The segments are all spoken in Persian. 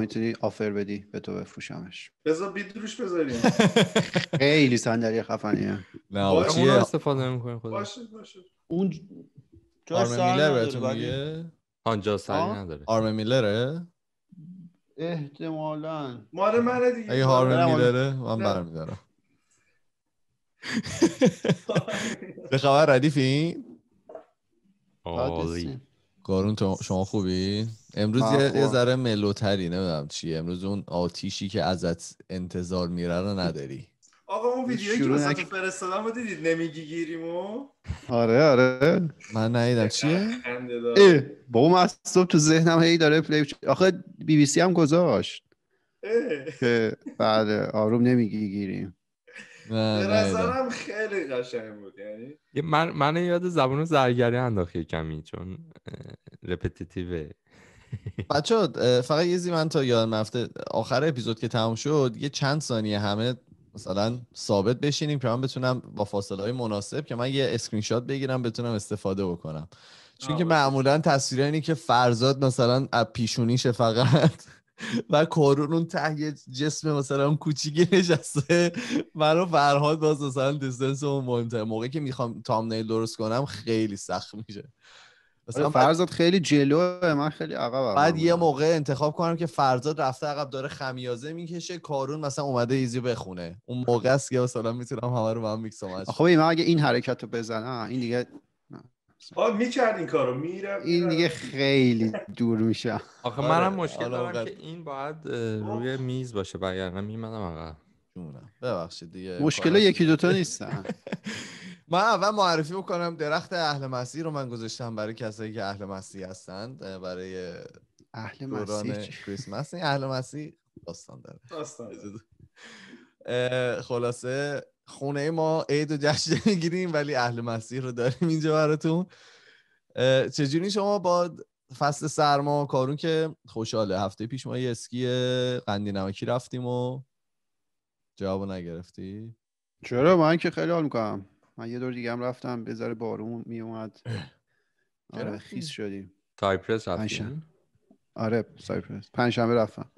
میتونی آفر بدی به تو بفروشمش بذار بیدروش بذاریم خیلی صندلی خفنیه نه چیه استفاده نمی خدا باشه باشه اون آرم میلر بهتون میگه آنجا سری نداره آرم میلره احتمالا مال منه دیگه اگه آرم میلره من برمیدارم به خبر ردیفی؟ آلی کارون شما خوبی؟ امروز یه, ذره ملوتری نمیدونم چیه امروز اون آتیشی که ازت انتظار میره رو نداری آقا اون ویدیوی که واسه نک... فرستادم رو دیدید نمیگی گیریمو آره آره من نهیدم چیه ای، با اون صبح تو ذهنم هی داره پلی آخه بی بی سی هم گذاشت که بعد آروم نمیگی گیریم به بله، بله. نظرم خیلی قشنگ بود یعنی من من یاد زبان زرگری انداخت کمی چون رپتیتیو بچه فقط یه زی من تا یادم رفته آخر اپیزود که تموم شد یه چند ثانیه همه مثلا ثابت بشینیم که من بتونم با فاصله های مناسب که من یه اسکرین شات بگیرم بتونم استفاده بکنم چون که معمولا تصویر اینی که فرزاد مثلا پیشونیشه فقط و کارون ته جسم مثلا کوچیکی نشسته من رو فرهاد باز مثلا دیستنس اون مهمتره موقعی که میخوام تامنیل درست کنم خیلی سخت میشه مثلا آره، فرزاد خیلی جلوه من خیلی عقب بعد یه موقع انتخاب کنم که فرزاد رفته عقب داره خمیازه میکشه کارون مثلا اومده ایزی بخونه اون موقع است که مثلا میتونم همه رو با هم میکس خب این اگه این حرکت رو بزنم این دیگه آه میکرد این کارو میرم این دیگه خیلی دور میشه آخه آره، منم مشکل دارم که این باید روی میز باشه وگرنه میمدم آقا ببخشید دیگه مشکل یکی دوتا نیستن من اول معرفی میکنم درخت اهل مسیح رو من گذاشتم برای کسایی که اهل مسیح هستند برای اهل مسیح کریسمس اهل مسیح داستان داره داستان خلاصه خونه ما عید و جشن میگیریم ولی اهل مسیح رو داریم اینجا براتون چجوری شما با فصل سرما کارون که خوشحاله هفته پیش ما یه اسکی قندی نمکی رفتیم و جوابو نگرفتی چرا من که خیلی حال میکنم من یه دور دیگه هم رفتم بذاره بارون میومد آره خیس شدیم تایپرس رفتیم آره سایپرس پنجشنبه رفتم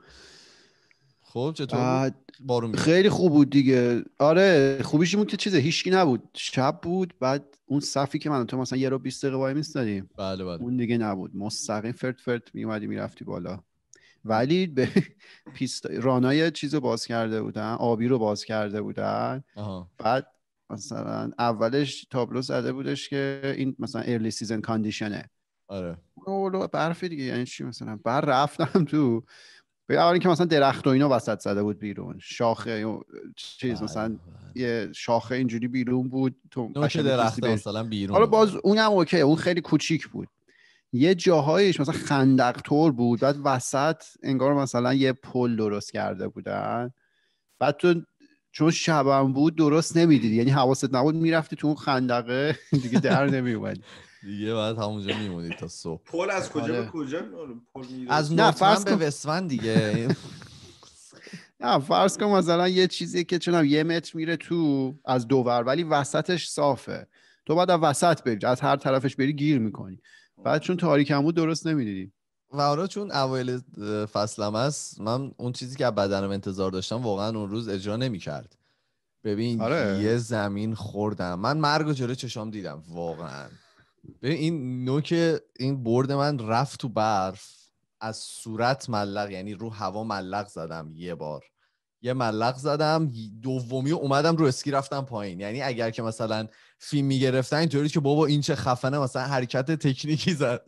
خب چطور بود؟ خیلی خوب بود دیگه آره خوبیش بود که چیزه هیچکی نبود شب بود بعد اون صفی که من تو مثلا یه رو 20 دقیقه وای بله بله اون دیگه نبود مستقیم فرت فرت میومدی میرفتی بالا ولی به پیست رانای چیز رو باز کرده بودن آبی رو باز کرده بودن بعد مثلا اولش تابلو زده بودش که این مثلا ارلی سیزن کاندیشنه آره برف دیگه یعنی چی مثلا بر رفتم تو به اول اینکه مثلا درخت و اینا وسط زده بود بیرون شاخه چیز بله، مثلا بله. یه شاخه اینجوری بیرون بود تو نوش درخت مثلا بیرون حالا باز اونم اوکی اون خیلی کوچیک بود یه جاهایش مثلا خندق طور بود بعد وسط انگار مثلا یه پل درست کرده بودن بعد تو چون شبم بود درست نمیدیدی یعنی حواست نبود میرفتی تو اون خندقه دیگه در نمیومدی دیگه بعد همونجا میمونید تا صبح پل از کجا به آره. کجا از نه فرض به وستوان دیگه نه فرض کن مثلا یه چیزی که چنم یه متر میره تو از دوور ولی وسطش صافه تو بعد از وسط بری از هر طرفش بری گیر میکنی بعد چون تاریکم بود درست نمیدیدی و حالا چون اوایل فصلم است من اون چیزی که از بدنم انتظار داشتم واقعا اون روز اجرا نمیکرد ببین آره. یه زمین خوردم من مرگ و جلو چشام دیدم واقعا به این نوک این برد من رفت تو برف از صورت ملق یعنی رو هوا ملق زدم یه بار یه ملق زدم دومی اومدم رو اسکی رفتم پایین یعنی اگر که مثلا فیلم میگرفتن اینطوری که بابا این چه خفنه مثلا حرکت تکنیکی زد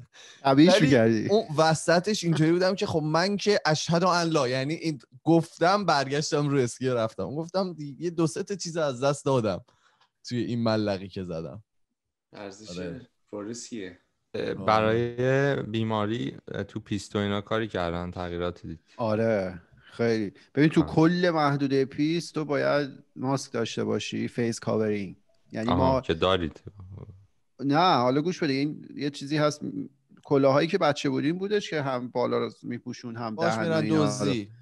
کردی اون وسطش اینطوری بودم که خب من که اشهد و انلا یعنی این گفتم برگشتم رو اسکی رفتم گفتم یه دو سه چیز از دست دادم توی این ملقی که زدم ارزشه آره. وارسیه. آره. برای بیماری تو پیست و اینا کاری کردن تغییرات دید آره خیلی ببین تو کل محدوده پیست تو باید ماسک داشته باشی فیس کاورینگ یعنی ما که دارید نه حالا گوش بده این یه چیزی هست کلاهایی که بچه بودیم بودش که هم بالا رو میپوشون هم دهن رو.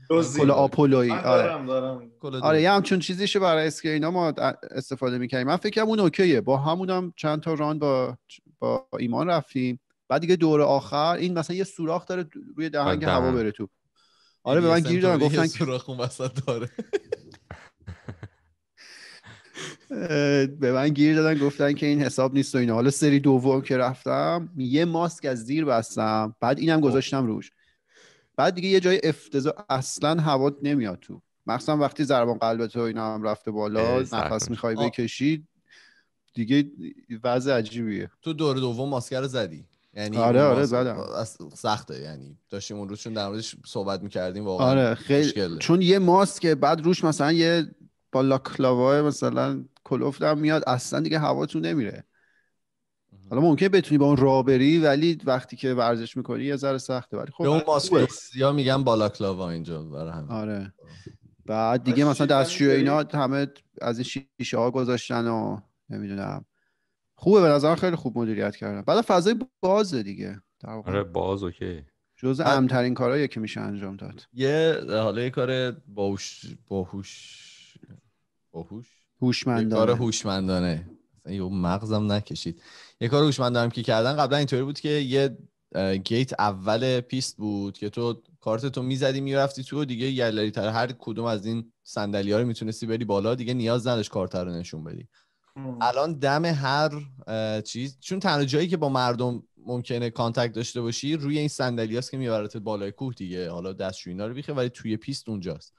دوزی کلا آپولویی آره دارم آره یه همچون چیزیشه برای اسکرینا ما استفاده میکنیم من فکرم اون اوکیه با همونم چند تا ران با با ایمان رفتیم بعد دیگه دور آخر این مثلا یه سوراخ داره روی دهنگ هوا بره تو آره به من گیر دادن گفتن سوراخ اون وسط داره به من گیر دادن گفتن که این حساب نیست و اینا حالا سری دوم که رفتم یه ماسک از زیر بستم بعد اینم خب. گذاشتم روش بعد دیگه یه جای افتضاح اصلا هوا نمیاد تو مخصوصا وقتی ضربان قلب و اینا هم رفته بالا نفس میخوای بکشید دیگه وضع عجیبیه تو دور دوم ماسکر رو زدی یعنی آره آره زدم سخته یعنی داشتیم اون چون در موردش صحبت میکردیم واقعا آره خیلی چون یه ماسک بعد روش مثلا یه بالاکلاوا مثلا کلوف هم میاد اصلا دیگه هواتون نمیره حالا ممکن بتونی با اون رابری ولی وقتی که ورزش میکنی یه ذره سخته ولی خب اون ماسک یا میگن بالاکلاوا اینجا برای آره بعد دیگه مثلا دستشویی اینا همه از این شیشه ها گذاشتن و نمیدونم خوبه به نظر خیلی خوب مدیریت کردن بعد فضای بازه دیگه آره باز اوکی جز امترین کارهایی که میشه انجام داد یه حالا یه کار باهوش باهوش باهوش هوشمندانه کار هوشمندانه یه مغزم نکشید یه کار هوشمندانه که کردن قبلا اینطوری بود که یه گیت اول پیست بود که تو کارت تو میزدی میرفتی تو دیگه یلری تر هر کدوم از این صندلی ها رو میتونستی بری بالا دیگه نیاز نداشت کارت رو نشون بدی الان دم هر چیز چون تنها جایی که با مردم ممکنه کانتکت داشته باشی روی این صندلی که میبرت بالای کوه دیگه حالا دستشو اینا رو بیخه ولی توی پیست اونجاست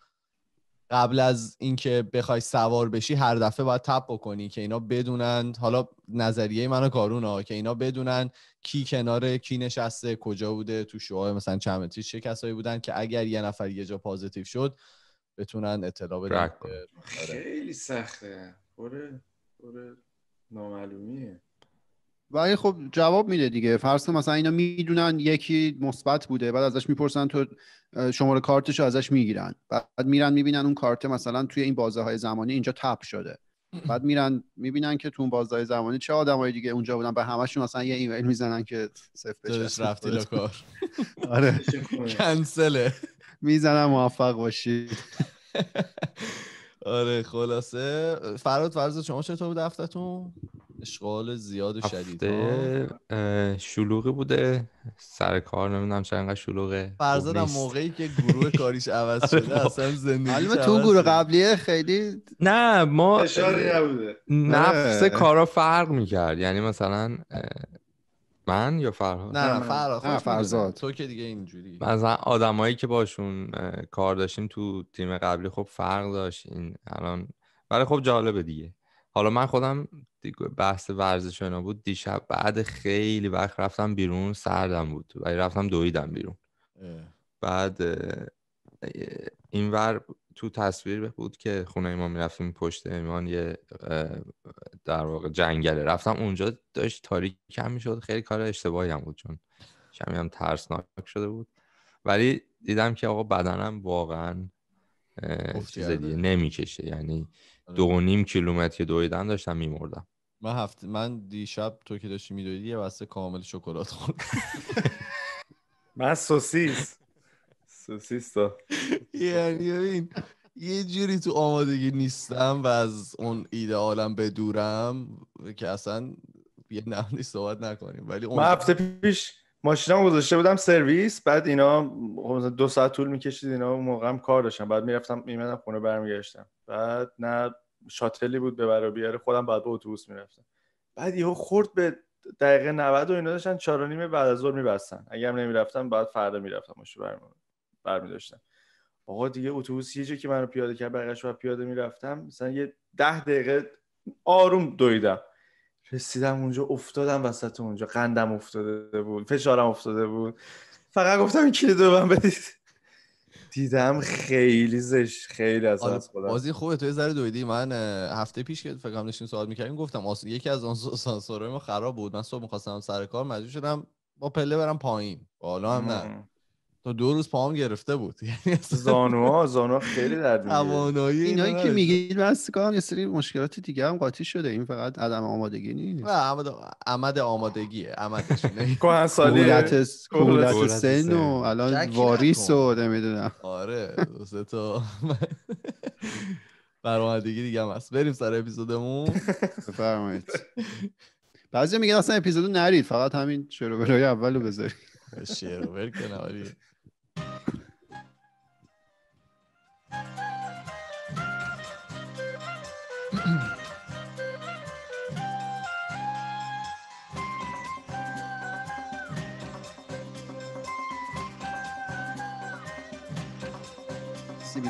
قبل از اینکه بخوای سوار بشی هر دفعه باید تپ بکنی که اینا بدونن حالا نظریه منو کارونا که اینا بدونن کی کنار کی نشسته کجا بوده تو شوهای مثلا چمتی چه کسایی بودن که اگر یه نفر یه جا پازیتیو شد بتونن اطلاع بدن آره. خیلی سخته آره. نامعلومیه ولی خب جواب میده دیگه فرض مثلا اینا میدونن یکی مثبت بوده بعد ازش میپرسن تو شماره کارتش ازش میگیرن بعد میرن میبینن اون کارت مثلا توی این بازه های زمانی اینجا تپ شده بعد میرن میبینن که تو اون بازه زمانی چه آدمایی دیگه اونجا بودن به همشون مثلا یه ایمیل میزنن که صفر رفتی لکار آره کنسله میزنن موفق باشی آره خلاصه فراد فرض شما چطور بود هفتتون اشغال زیاد و شدید شلوغی بوده سر کار نمیدونم چرا انقدر شلوغه موقعی که گروه کاریش عوض آره، شده خب. اصلا زندگی تو گروه قبلیه خیلی نه ما نبوده نفس کارا فرق میکرد یعنی مثلا من یا فرهاد نه نه فرهاد فرزاد تو که دیگه اینجوری مثلا آدمایی که باشون کار داشتیم تو تیم قبلی خب فرق داشت این الان ولی خب جالبه دیگه حالا من خودم بحث ورزش اینا بود دیشب بعد خیلی وقت رفتم بیرون سردم بود و رفتم دویدم بیرون اه. بعد اینور تو تصویر بود که خونه ما میرفتیم پشت ایمان یه در واقع جنگله رفتم اونجا داشت تاریک کم میشد خیلی کار اشتباهی هم بود چون کمی هم ترسناک شده بود ولی دیدم که آقا بدنم واقعا چیز دیگه نمیکشه یعنی آره. دو نیم کیلومتر دویدن داشتم میمردم من هفته من دیشب تو که داشتی میدویدی یه بسته کامل شکلات خورد من سوسیس سوسیستا یعنی این یه جوری تو آمادگی نیستم و از اون به دورم که اصلا یه نهانی صحبت نکنیم ولی اون من هفته پیش ماشینم گذاشته بودم سرویس بعد اینا خب دو ساعت طول میکشید اینا اون موقع هم کار داشتم بعد میرفتم میمدم خونه برمیگشتم بعد نه شاتلی بود به برا بیاره خودم بعد به اتوبوس میرفتم بعد یهو خورد به دقیقه 90 و اینا داشتن 4 نیم بعد از ظهر میبستن اگر نمیرفتم بعد فردا میرفتم ماشین برمیگشتم برمی داشتم آقا دیگه اتوبوس یه جایی که منو پیاده کرد برگش و پیاده میرفتم مثلا یه ده دقیقه آروم دویدم رسیدم اونجا افتادم وسط اونجا قندم افتاده بود فشارم افتاده بود فقط گفتم این کلید رو من بدید دیدم خیلی زش خیلی از خودم بازی خوبه تو ذره دویدی من هفته پیش که فکرم نشین سوال میکردیم گفتم آس... یکی از آن سانسورهای ما خراب بود من صبح می‌خواستم سر کار مجبور شدم با پله برم پایین بالا هم نه تا دو روز پاهم گرفته بود یعنی زانوها زانو خیلی درد توانایی اینایی که میگید بس کنم یه سری مشکلات دیگه هم قاطی شده این فقط عدم آمادگی نیست نه عمد آمادگیه عمدش سالی کهولت سن و الان واریس و نمیدونم آره دوسته تو برآمدگی دیگه هم هست بریم سر اپیزودمون بفرمایید بعضی میگن اصلا اپیزودو نرید فقط همین شروع برای اولو بذارید شروع کناری.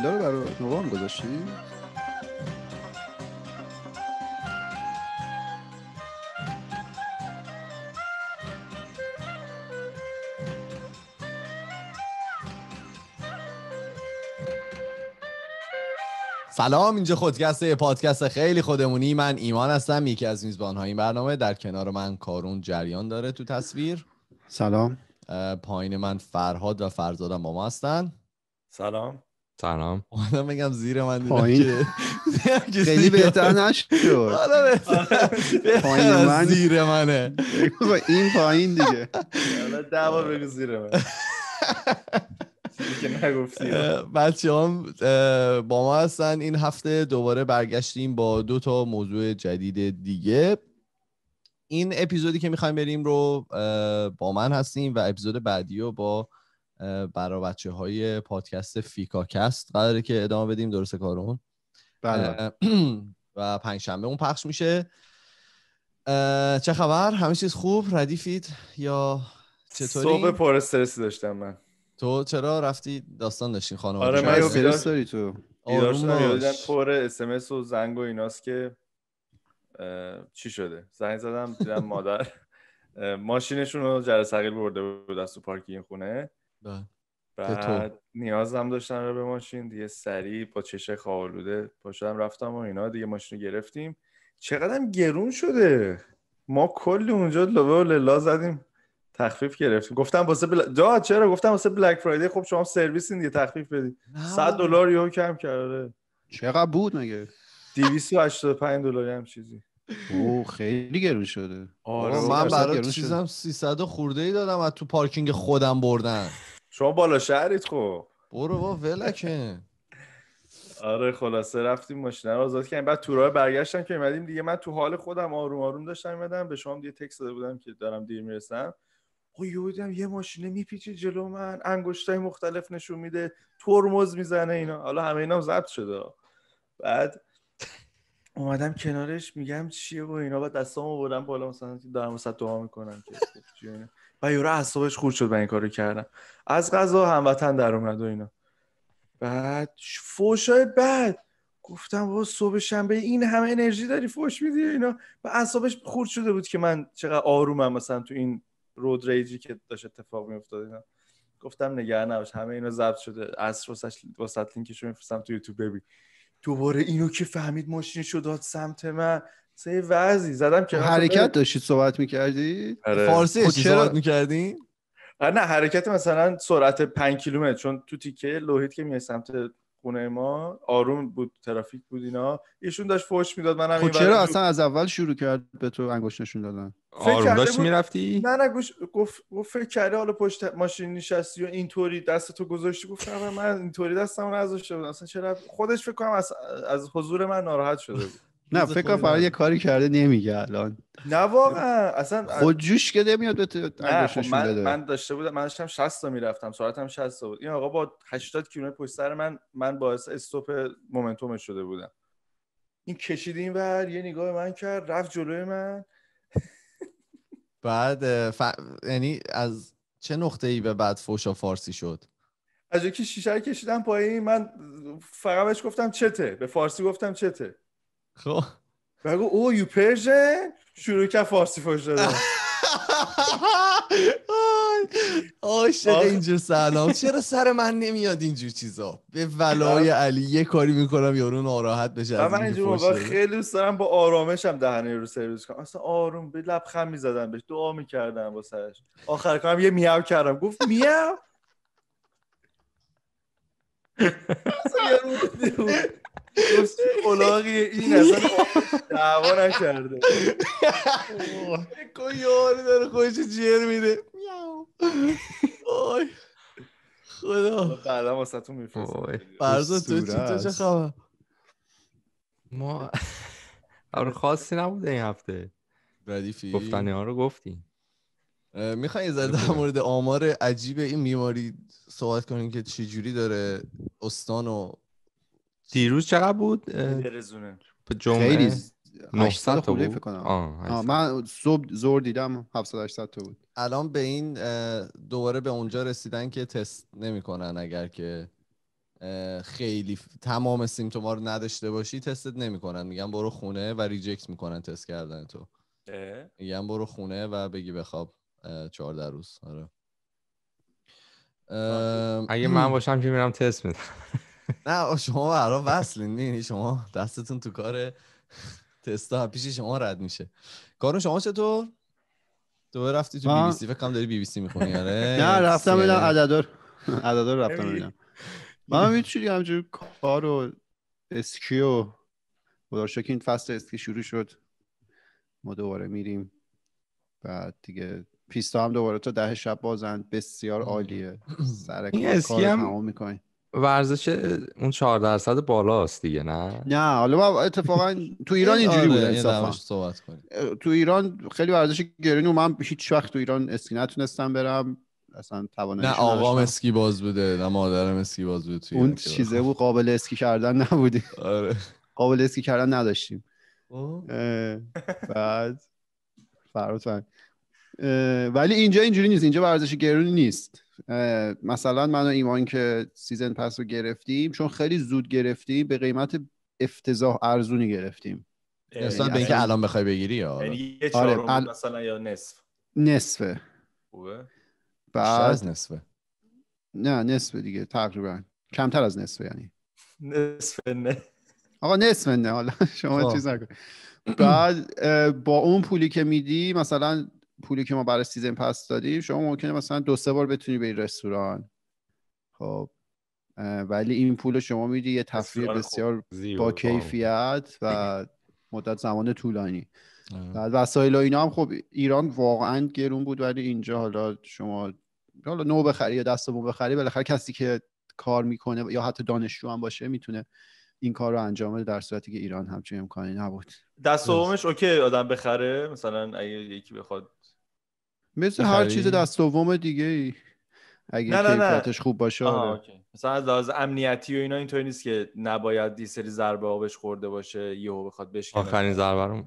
ویلا رو گذاشتی؟ سلام اینجا خودکست پادکست خیلی خودمونی من ایمان هستم یکی از میزبان های این برنامه در کنار من کارون جریان داره تو تصویر سلام پایین من فرهاد و فرزادم با ما هستن سلام سلام حالا میگم زیر من که خیلی بهتر نشد آره، آره. پایین من زیر منه این پایین دیگه حالا دعوا بگو زیر من بچه هم با ما هستن این هفته دوباره برگشتیم با دو تا موضوع جدید دیگه این اپیزودی که میخوایم بریم رو با من هستیم و اپیزود بعدی رو با برای بچه های پادکست فیکاکست قراره که ادامه بدیم درست کارون بله, بله. و پنجشنبه اون پخش میشه چه خبر همه چیز خوب ردیفید یا چطوری صبح پر استرسی داشتم من تو چرا رفتی داستان داشتین خانم آره من استرس تو بیدار شدم پر اسمس و زنگ و ایناست که چی شده زنگ زدم دیدم مادر ماشینشون رو جرثقیل برده بود از تو پارکینگ خونه بله. بعد نیازم داشتن رو به ماشین دیگه سریع با چشه خوالوده پاشدم رفتم و اینا دیگه ماشین رو گرفتیم چقدرم گرون شده ما کلی اونجا لوه و للا زدیم تخفیف گرفتیم گفتم واسه بلا... جا چرا گفتم واسه بلک فرایدی خب شما سرویسین دیگه تخفیف بدید 100 دلار یهو کم کرده آره. چقدر بود مگه 285 دلار هم چیزی او خیلی گرون شده آره من برای چیزم 300 خورده ای دادم از تو پارکینگ خودم بردن شما بالا شهرید خب برو با ولکن آره خلاصه رفتیم ماشین رو آزاد کردیم بعد تو راه برگشتم که اومدیم دیگه من تو حال خودم آروم آروم داشتم میمدم به شما دیگه تکس داده بودم که دارم دیر میرسم خب یه بودم یه ماشینه میپیچه جلو من انگشتای مختلف نشون میده ترمز میزنه اینا حالا همه اینا ضبط شده بعد اومدم کنارش میگم چیه با اینا بعد دستامو بردم بالا مثلا دارم وسط دعا میکنم که خب و یورا اعصابش خورد شد به این کارو کردم از غذا هموطن در اومد و اینا بعد فوشای بعد گفتم بابا صبح شنبه این همه انرژی داری فوش میدی اینا و اعصابش خورد شده بود که من چقدر آرومم مثلا تو این رود ریجی که داشت اتفاق میافتاد اینا گفتم نگران نباش همه اینا ضبط شده از واسط لینکشو میفرستم تو یوتیوب ببین دوباره اینو که فهمید ماشین شد سمت من سه وضعی زدم که حرکت داشتید صحبت میکردی؟ آره. فارسی خب صحبت میکردی؟ نه حرکت مثلا سرعت 5 کیلومتر چون تو تیکه لوهید که میای سمت خونه ما آروم بود ترافیک بود اینا ایشون داشت فوش میداد منم خب چرا اصلا از اول شروع کرد به تو انگوش نشون دادن آروم داشت میرفتی نه نه گوش گفت گفت فکر کرده حالا پشت ماشین نشستی و اینطوری دست تو گذاشتی گفت من اینطوری دستم نذاشته بودم اصلا چرا خودش فکر کنم از, از حضور من ناراحت شده بود نه فکر کنم یه کاری کرده نمیگه الان نه واقعا اصلا خود خب، جوش که نمیاد به خب، من, من داشته بودم من داشتم 60 تا میرفتم سرعتم 60 بود این آقا با 80 کیلومتر پشت سر من من باعث استوپ مومنتوم شده بودم این کشید این بر یه نگاه من کرد رفت جلوی من بعد ف... یعنی از چه نقطه ای به بعد فوشا فارسی شد از یکی شیشه کشیدم پایین من فقط بهش گفتم چته به فارسی گفتم چته خب بگو او یو شروع که فارسی فاش داده عاشق اینجور سلام چرا سر من نمیاد اینجور چیزا به ولای علی یه کاری میکنم یارو ناراحت بشه من اینجور خیلی دوست دارم با آرامشم دهنه رو سرویس کنم اصلا آروم به لبخند میزدم بهش دعا میکردم با سرش آخر کنم یه میاو کردم گفت میاو اولاقی این اصلا دعوا نکرده کن یاری داره خودش جیر میده آی خدا قلم واسه تو میفرستم فرزا تو چی تو چه خبر ما آره خاصی نبوده این هفته ردیفی گفتنی ها رو گفتیم میخوایی زرده آره، در بله. مورد آمار عجیب این میماری صحبت کنیم که چی جوری داره استان و دیروز چقدر بود به جمعه خیلی 900 تا بود من صبح زور دیدم 700 800 تا بود الان به این دوباره به اونجا رسیدن که تست نمیکنن اگر که خیلی تمام ها رو نداشته باشی تستت نمیکنن میگن برو خونه و ریجکت میکنن تست کردن تو میگن برو خونه و بگی بخواب در روز آره اگه من باشم که میرم تست میدم نه شما برای وصلین میبینی شما دستتون تو کار تستا پیش شما رد میشه کارون شما چطور تو رفتی تو بی بی سی داری بی بی سی میخونی آره، نه رفتم بیدم عددار عددار رفتم من میتونی همجور کار و اسکی و خدا این فصل اسکی شروع شد ما دوباره میریم بعد دیگه پیستا هم دوباره تا ده شب بازند بسیار عالیه سر کار هم ورزش اون 4 درصد بالاست دیگه نه نه حالا اتفاقا تو ایران آره، اینجوری بود تو ایران خیلی ورزش گرونی و من هیچ وقت تو ایران اسکی نتونستم برم اصلا توانایی نه آقام اسکی باز بوده نه مادرم اسکی باز بوده اون چیزه بود قابل اسکی کردن نبودی آره قابل اسکی کردن نداشتیم خب. بعد فرات ولی اینجا اینجوری نیست اینجا ورزش گرونی نیست مثلا من و ایمان که سیزن پس رو گرفتیم چون خیلی زود گرفتیم به قیمت افتضاح ارزونی گرفتیم اصلا یعنی به اینکه الان بخوای بگیری آره. یعنی آره، مثلا یا نصف نصفه بعد... از نصفه نه نصفه دیگه تقریبا کمتر از نصفه یعنی نصفه نه آقا نصف نه حالا شما خب. چیز بعد با اون پولی که میدی مثلا پولی که ما برای سیزن پس دادیم شما ممکنه مثلا دو سه بار بتونی به این رستوران خب ولی این پول شما میدی یه تفریح بسیار با کیفیت و مدت زمان طولانی بعد وسایل و اینا هم خب ایران واقعا گرون بود ولی اینجا حالا شما حالا نو بخری یا دست بخری بالاخره کسی که کار میکنه یا حتی دانشجو هم باشه میتونه این کار رو انجام بده در صورتی که ایران همچین امکانی نبود دست اوکی آدم بخره مثلا اگه یکی بخواد مثل هر چیز دست دوم دیگه ای اگه نه نه خوب باشه آره. مثلا از امنیتی و اینا اینطوری نیست که نباید دی سری ضربه آبش خورده باشه یهو بخواد بشکنه آخرین ضربه رو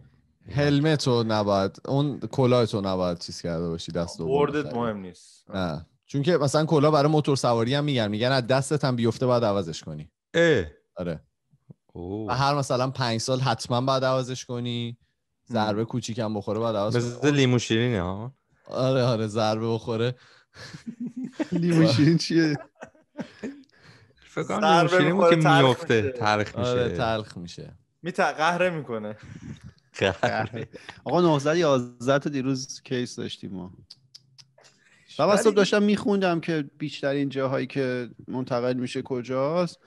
هلمت رو نباید اون کلاه تو نباید چیز کرده باشی دست دوم بردت مهم نیست نه چون که مثلا کلاه برای موتور سواری هم میگن میگن از دستت هم بیفته باید عوضش کنی اه. آره و هر مثلا پنج سال حتما بعد عوضش کنی ضربه کوچیک هم بخوره باید عوض مثل لیمو شیرینه ها آره آره ضربه بخوره لیمو چیه فکر کنم که میفته تلخ میشه آره تلخ میشه قهره میکنه آقا 11 تا دیروز کیس داشتیم ما و صبح داشتم میخوندم که بیشترین جاهایی که منتقل میشه کجاست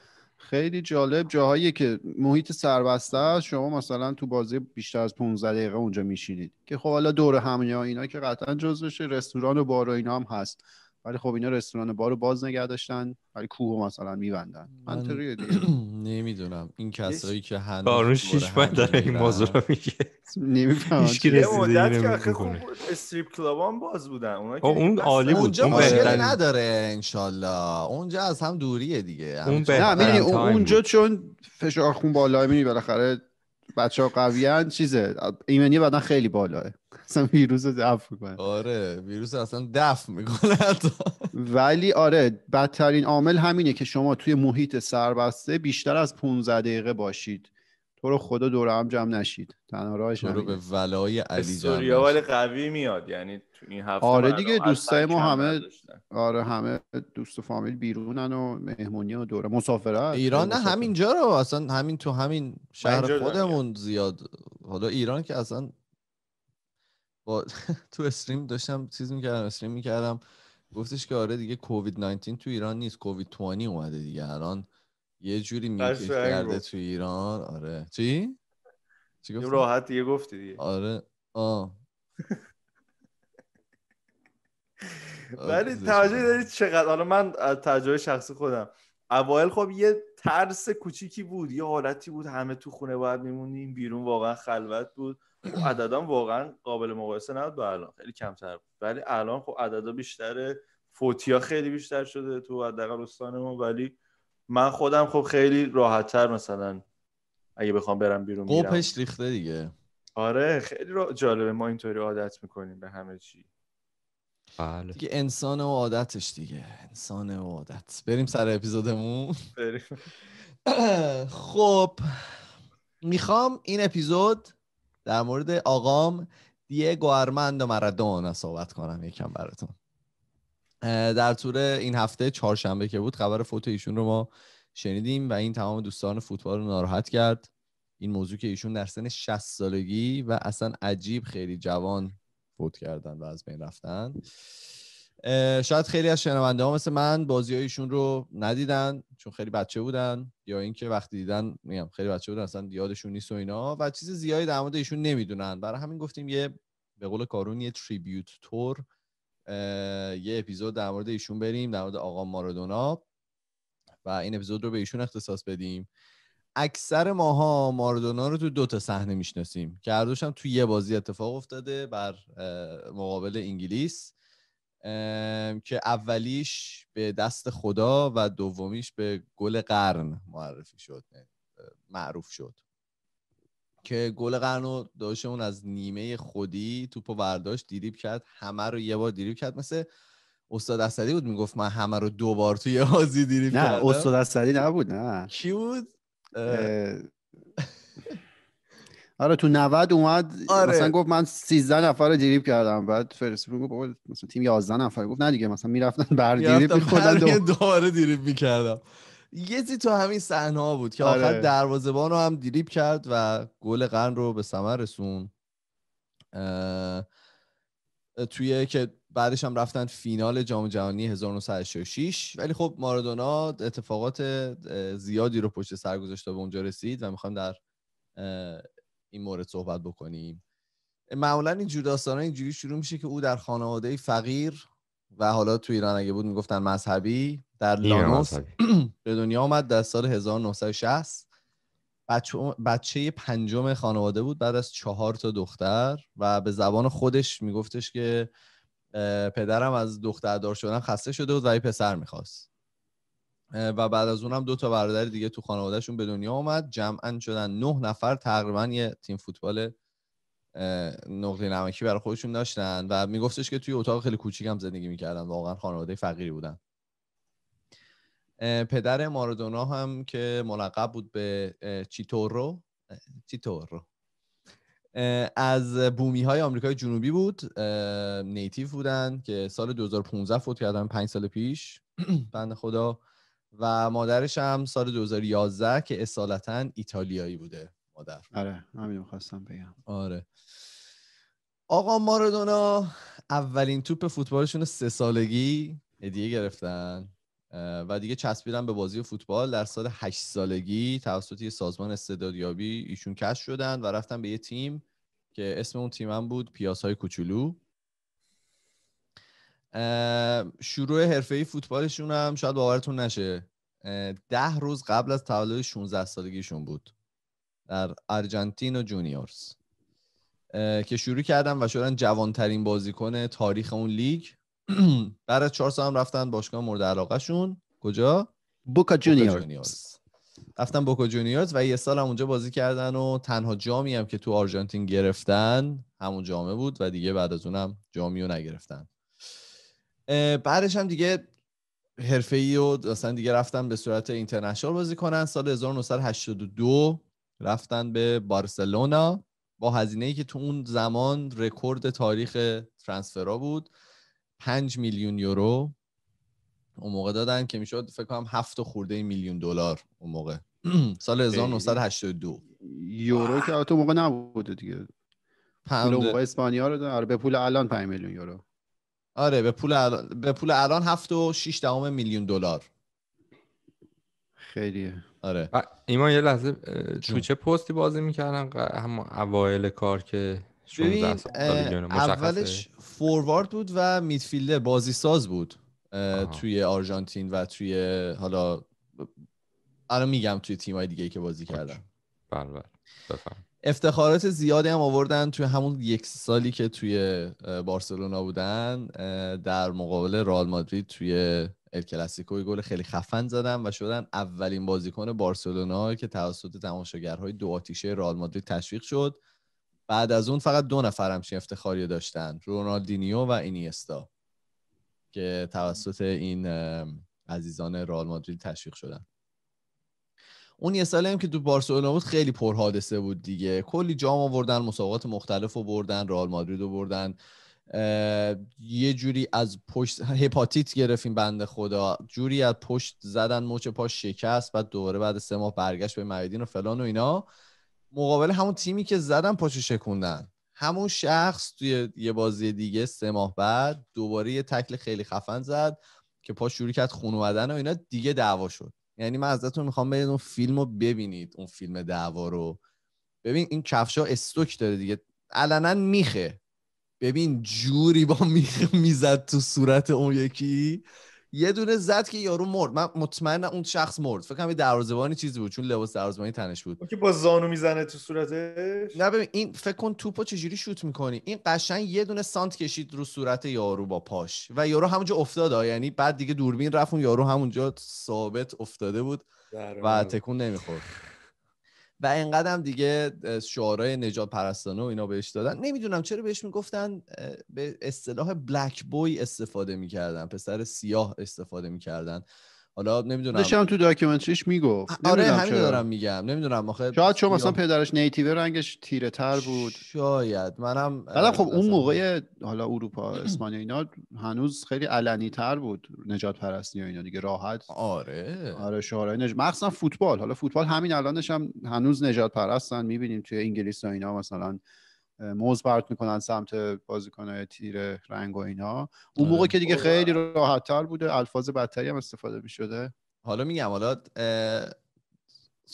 خیلی جالب جاهایی که محیط سربسته است شما مثلا تو بازی بیشتر از 15 دقیقه اونجا میشینید که خب حالا دور همیا اینا که قطعا جز رستوران و بار و اینا هم هست ولی خب اینا رستوران بارو باز نگه داشتن ولی کوه مثلا میبندن من دیگه نمیدونم این کسایی که هنوز بارو شیش داره این موضوع رو میگه نمیفهمم یه مدت که اخه خوب استریپ کلاب باز بودن اونا خب اون عالی بود اونجا مشکل نداره انشالله اونجا از هم دوریه دیگه نه اونجا چون فشار خون بالایی میبینی بالاخره بچه ها قویان چیزه ایمنی بدن خیلی بالاه اصلا ویروس رو دفع میکنه آره ویروس اصلا دفع میکنه ولی آره بدترین عامل همینه که شما توی محیط سربسته بیشتر از 15 دقیقه باشید تو رو خدا دور هم جمع نشید تنها رو به ولای علی جمع ولی قوی میاد یعنی تو این هفته آره دیگه دوستای ما همه آره همه دوست و فامیل بیرونن و مهمونی و دوره مسافرت ایران نه جا رو اصلا همین تو همین شهر خودمون زیاد حالا ایران که اصلا تو استریم داشتم چیز میکردم استریم میکردم گفتش که آره دیگه کووید 19 تو ایران نیست کووید 20 اومده دیگه الان یه جوری میکش کرده تو ایران آره چی؟ چی چی راحت دیگه گفتی دیگه آره آه آره، ولی توجه دارید چقدر آره من تجربه شخصی خودم اوایل خب یه ترس کوچیکی بود یه حالتی بود همه تو خونه باید میمونیم بیرون واقعا خلوت بود خب عددا واقعا قابل مقایسه نبود با الان خیلی کمتر ولی الان خب عددا بیشتره فوتیا خیلی بیشتر شده تو حداقل استان ما ولی من خودم خب خیلی تر مثلا اگه بخوام برم بیرون قپش ریخته دیگه آره خیلی را... جالبه ما اینطوری عادت میکنیم به همه چی بله دیگه انسان و عادتش دیگه انسان و عادت بریم سر اپیزودمون بریم خب میخوام این اپیزود در مورد آقام دیگو و مارادونا صحبت کنم یکم براتون در طور این هفته چهارشنبه که بود خبر فوت ایشون رو ما شنیدیم و این تمام دوستان فوتبال رو ناراحت کرد این موضوع که ایشون در سن 60 سالگی و اصلا عجیب خیلی جوان فوت کردن و از بین رفتن شاید خیلی از شنونده ها مثل من بازی هایشون رو ندیدن چون خیلی بچه بودن یا اینکه وقتی دیدن میگم خیلی بچه بودن اصلا یادشون نیست و اینا و چیز زیادی در مورد ایشون نمیدونن برای همین گفتیم یه به قول کارون یه تریبیوت تور یه اپیزود در مورد ایشون بریم در مورد آقا مارادونا و این اپیزود رو به ایشون اختصاص بدیم اکثر ماها ماردونا رو تو دو تا صحنه میشناسیم که هر تو یه بازی اتفاق افتاده بر مقابل انگلیس که اولیش به دست خدا و دومیش به گل قرن معرفی شد یعنی، معروف شد که گل قرن رو اون از نیمه خودی توپ و برداشت دیریب کرد همه رو یه بار دیریب کرد مثل استاد اسدی بود میگفت من همه رو دو بار توی حاضی دیریب کردم نه استاد اسدی نبود نه کی بود آره تو 90 اومد آره. مثلا گفت من 13 نفر رو کردم بعد فرستون گفت بابا مثلا تیم 11 نفر گفت نه دیگه مثلا میرفتن بر دریپ می‌خوردن دو... دوباره دریپ می‌کردم یه چیزی تو همین صحنه بود که آره. آخر دروازه‌بان رو هم دریپ کرد و گل قرن رو به ثمر رسون اه... توی که بعدش هم رفتن فینال جام جهانی 1986 ولی خب مارادونا اتفاقات زیادی رو پشت سر گذاشت و به اونجا رسید و میخوام در این مورد صحبت بکنیم معمولا این جور اینجوری شروع میشه که او در خانواده فقیر و حالا تو ایران اگه بود میگفتن مذهبی در لانوس به دنیا آمد در سال 1960 بچه, بچه پنجم خانواده بود بعد از چهار تا دختر و به زبان خودش میگفتش که پدرم از دختردار شدن خسته شده بود و یه پسر میخواست و بعد از اونم دو تا برادر دیگه تو خانوادهشون به دنیا آمد جمعا شدن نه نفر تقریبا یه تیم فوتبال نقطه نمکی برای خودشون داشتن و میگفتش که توی اتاق خیلی کوچیکم هم زندگی میکردن واقعا خانواده فقیری بودن پدر مارادونا هم که ملقب بود به چیتورو چیتورو از بومی های آمریکای جنوبی بود نیتیو بودن که سال 2015 فوت کردن پنج سال پیش بند خدا و مادرش هم سال 2011 که اصالتا ایتالیایی بوده مادر آره همین خواستم بگم آره آقا مارادونا اولین توپ فوتبالشون سه سالگی هدیه گرفتن و دیگه چسبیدن به بازی فوتبال در سال هشت سالگی توسط یه سازمان استعدادیابی ایشون کش شدن و رفتن به یه تیم که اسم اون تیمم بود پیاس های کوچولو شروع حرفه فوتبالشون هم شاید باورتون نشه ده روز قبل از تولد 16 سالگیشون بود در ارجنتین و جونیورز که شروع کردن و شدن جوانترین بازیکن تاریخ اون لیگ بعد از چهار سال هم رفتن باشگاه مورد علاقه شون کجا بوکا جونیورز رفتن بوکا جونیورز و یه سال هم اونجا بازی کردن و تنها جامی هم که تو آرژانتین گرفتن همون جامعه بود و دیگه بعد از اونم جامی رو نگرفتن بعدش هم دیگه حرفه ای و اصلا دیگه رفتن به صورت اینترنشنال بازی کنن سال 1982 رفتن به بارسلونا با هزینه ای که تو اون زمان رکورد تاریخ ترانسفرا بود 5 میلیون یورو اون موقع دادن که میشد فکر کنم 7 خورده میلیون دلار اون موقع سال 1982 یورو که تو موقع نبوده دیگه پول اسپانیا رو دادن آره، به پول الان 5 میلیون یورو آره به پول الان به پول الان 7 و 6 دهم میلیون دلار خیلیه آره ایمان یه لحظه تو چه پستی بازی میکردن هم اوایل کار که 16 اولش فوروارد بود و میدفیلده بازی ساز بود توی آرژانتین و توی حالا الان میگم توی تیمای دیگه که بازی کردم بله بله بفهم افتخارات زیادی هم آوردن توی همون یک سالی که توی بارسلونا بودن در مقابل رئال مادرید توی الکلاسیکو گل خیلی خفن زدن و شدن اولین بازیکن بارسلونا که توسط تماشاگرهای دو آتیشه رئال مادرید تشویق شد بعد از اون فقط دو نفر همچین افتخاری داشتن رونالدینیو و اینیستا که توسط این عزیزان رئال مادرید تشویق شدن اون یه هم که تو بارسلونا بود خیلی پرحادثه بود دیگه کلی جام آوردن مسابقات مختلف رو بردن رئال مادرید رو بردن یه جوری از پشت هپاتیت گرفتیم بنده خدا جوری از پشت زدن مچ پاش شکست و دوباره بعد سه ماه برگشت به میادین و فلان و اینا مقابل همون تیمی که زدن پاشو شکوندن همون شخص توی یه بازی دیگه سه ماه بعد دوباره یه تکل خیلی خفن زد که پاش شروع کرد خون و اینا دیگه دعوا شد یعنی من ازتون میخوام برید اون فیلم رو ببینید اون فیلم دعوا رو ببین این کفش ها استوک داره دیگه علنا میخه ببین جوری با میخ میزد تو صورت اون یکی یه دونه زد که یارو مرد من مطمئنم اون شخص مرد فکر کنم دروازه‌بانی چیزی بود چون لباس دروازه‌بانی تنش بود که با زانو میزنه تو صورتش نه ببین این فکر کن توپو چجوری شوت میکنی این قشنگ یه دونه سانت کشید رو صورت یارو با پاش و یارو همونجا افتاد یعنی بعد دیگه دوربین رفت اون یارو همونجا ثابت افتاده بود و تکون نمیخورد و هم دیگه شعارهای نجات پرستانه و اینا بهش دادن نمیدونم چرا بهش میگفتن به اصطلاح بلک بوی استفاده میکردن پسر سیاه استفاده میکردن حالا نمیدونم داشتم تو داکیومنتریش میگفت آره همین دارم میگم نمیدونم آخه شاید چون مثلا پدرش نیتیو رنگش تیره تر بود شاید منم حالا خب اون موقع حالا اروپا اسپانیا اینا هنوز خیلی علنی تر بود نجات پرستی و اینا دیگه راحت آره آره شورای نج... مخصوصا فوتبال حالا فوتبال همین الانش هم هنوز نجات پرستن میبینیم توی انگلیس و اینا مثلا موز پرت میکنن سمت بازیکنهای تیر رنگ و اینا اون آره. موقع که دیگه خب. خیلی تر بوده الفاظ بدتری هم استفاده میشده حالا میگم حالا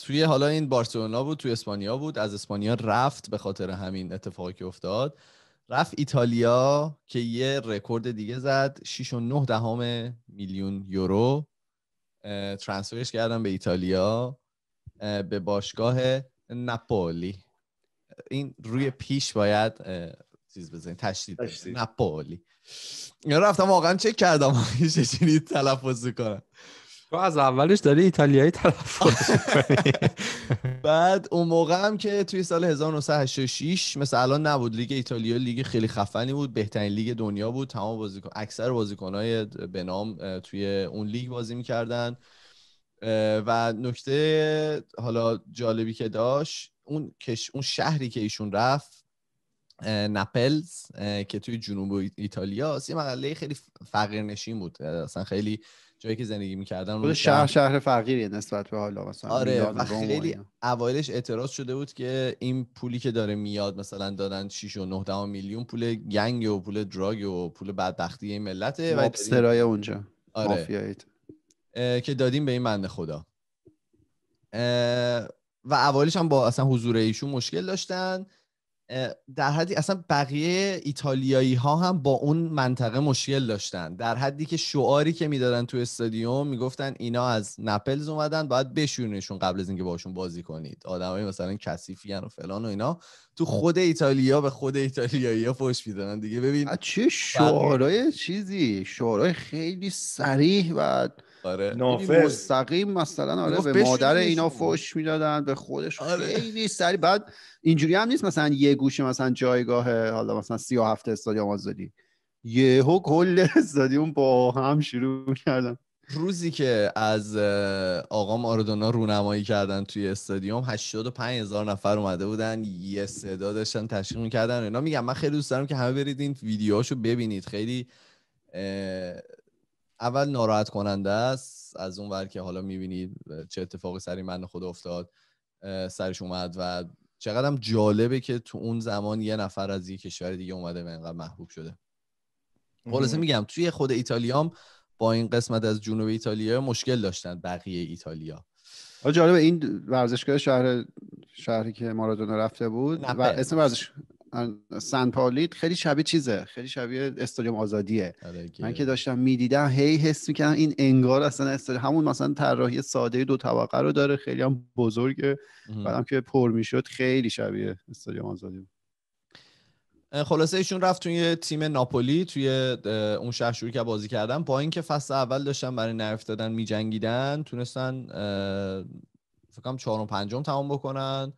توی حالا این بارسلونا بود توی اسپانیا بود از اسپانیا رفت به خاطر همین اتفاقی که افتاد رفت ایتالیا که یه رکورد دیگه زد 6.9 دهم میلیون یورو ترانسفرش کردن به ایتالیا به باشگاه ناپولی این روی پیش باید چیز بزنید تشدید نپولی یا رفتم واقعا چک کردم هیچ چیزی تلفظ کنم تو از اولش داری ایتالیایی تلفظ کنی بعد اون موقع هم که توی سال 1986 مثل الان نبود لیگ ایتالیا لیگ خیلی خفنی بود بهترین لیگ دنیا بود تمام بازیکن اکثر بازیکنهای به نام توی اون لیگ بازی میکردن و نکته حالا جالبی که داشت اون, اون شهری که ایشون رفت نپلز که توی جنوب ایتالیا یه مقاله خیلی فقیرنشین بود اصلا خیلی جایی که زندگی میکردن بود شهر شهر فقیریه نسبت به حالا مثلا آره و خیلی اوایلش اعتراض شده بود که این پولی که داره میاد مثلا دادن 6 و 9 میلیون پول گنگ و پول دراگ و پول بدبختی این ملته و سرای اونجا آره. که دادیم به این بنده خدا و اوایلش هم با اصلا حضور ایشون مشکل داشتن در حدی اصلا بقیه ایتالیایی ها هم با اون منطقه مشکل داشتن در حدی که شعاری که میدادن تو استادیوم میگفتن اینا از نپلز اومدن باید بشونشون قبل از اینکه باشون بازی کنید آدمای مثلا کثیفین و فلان و اینا تو خود ایتالیا به خود ایتالیایی ها فوش میدادن دیگه ببین چه شعارای چیزی شعارای خیلی سریح و آره مستقیم مثلا آره به مادر اینا فوش میدادن به خودش آره. خیلی سری بعد اینجوری هم نیست مثلا یه گوشه مثلا جایگاه حالا مثلا 37 استادیوم آزادی یهو کل استادیوم با هم شروع کردن روزی که از آقا ماردونا رونمایی کردن توی استادیوم 85 هزار نفر اومده بودن یه صدا داشتن تشکیل میکردن اینا میگم من خیلی دوست دارم که همه برید این ویدیوهاشو ببینید خیلی اول ناراحت کننده است از اون ور که حالا میبینید چه اتفاقی سری من خود افتاد سرش اومد و چقدر هم جالبه که تو اون زمان یه نفر از یه کشور دیگه اومده و اینقدر محبوب شده خلاصه میگم توی خود ایتالیام با این قسمت از جنوب ایتالیا مشکل داشتن بقیه ایتالیا جالبه این ورزشگاه شهر شهری که مارادونا رفته بود و اسم ورزش سن پالیت خیلی شبیه چیزه خیلی شبیه استادیوم آزادیه آره، من که داشتم میدیدم هی حس میکردم این انگار اصلا استادیوم همون مثلا طراحی ساده دو طبقه رو داره خیلی هم بزرگه بعدم که پر میشد خیلی شبیه استادیوم آزادی خلاصه ایشون رفت توی تیم ناپولی توی اون شهر شروع که بازی کردن با اینکه فصل اول داشتن برای دادن میجنگیدن تونستن فکرم چهارم پنجم تمام بکنن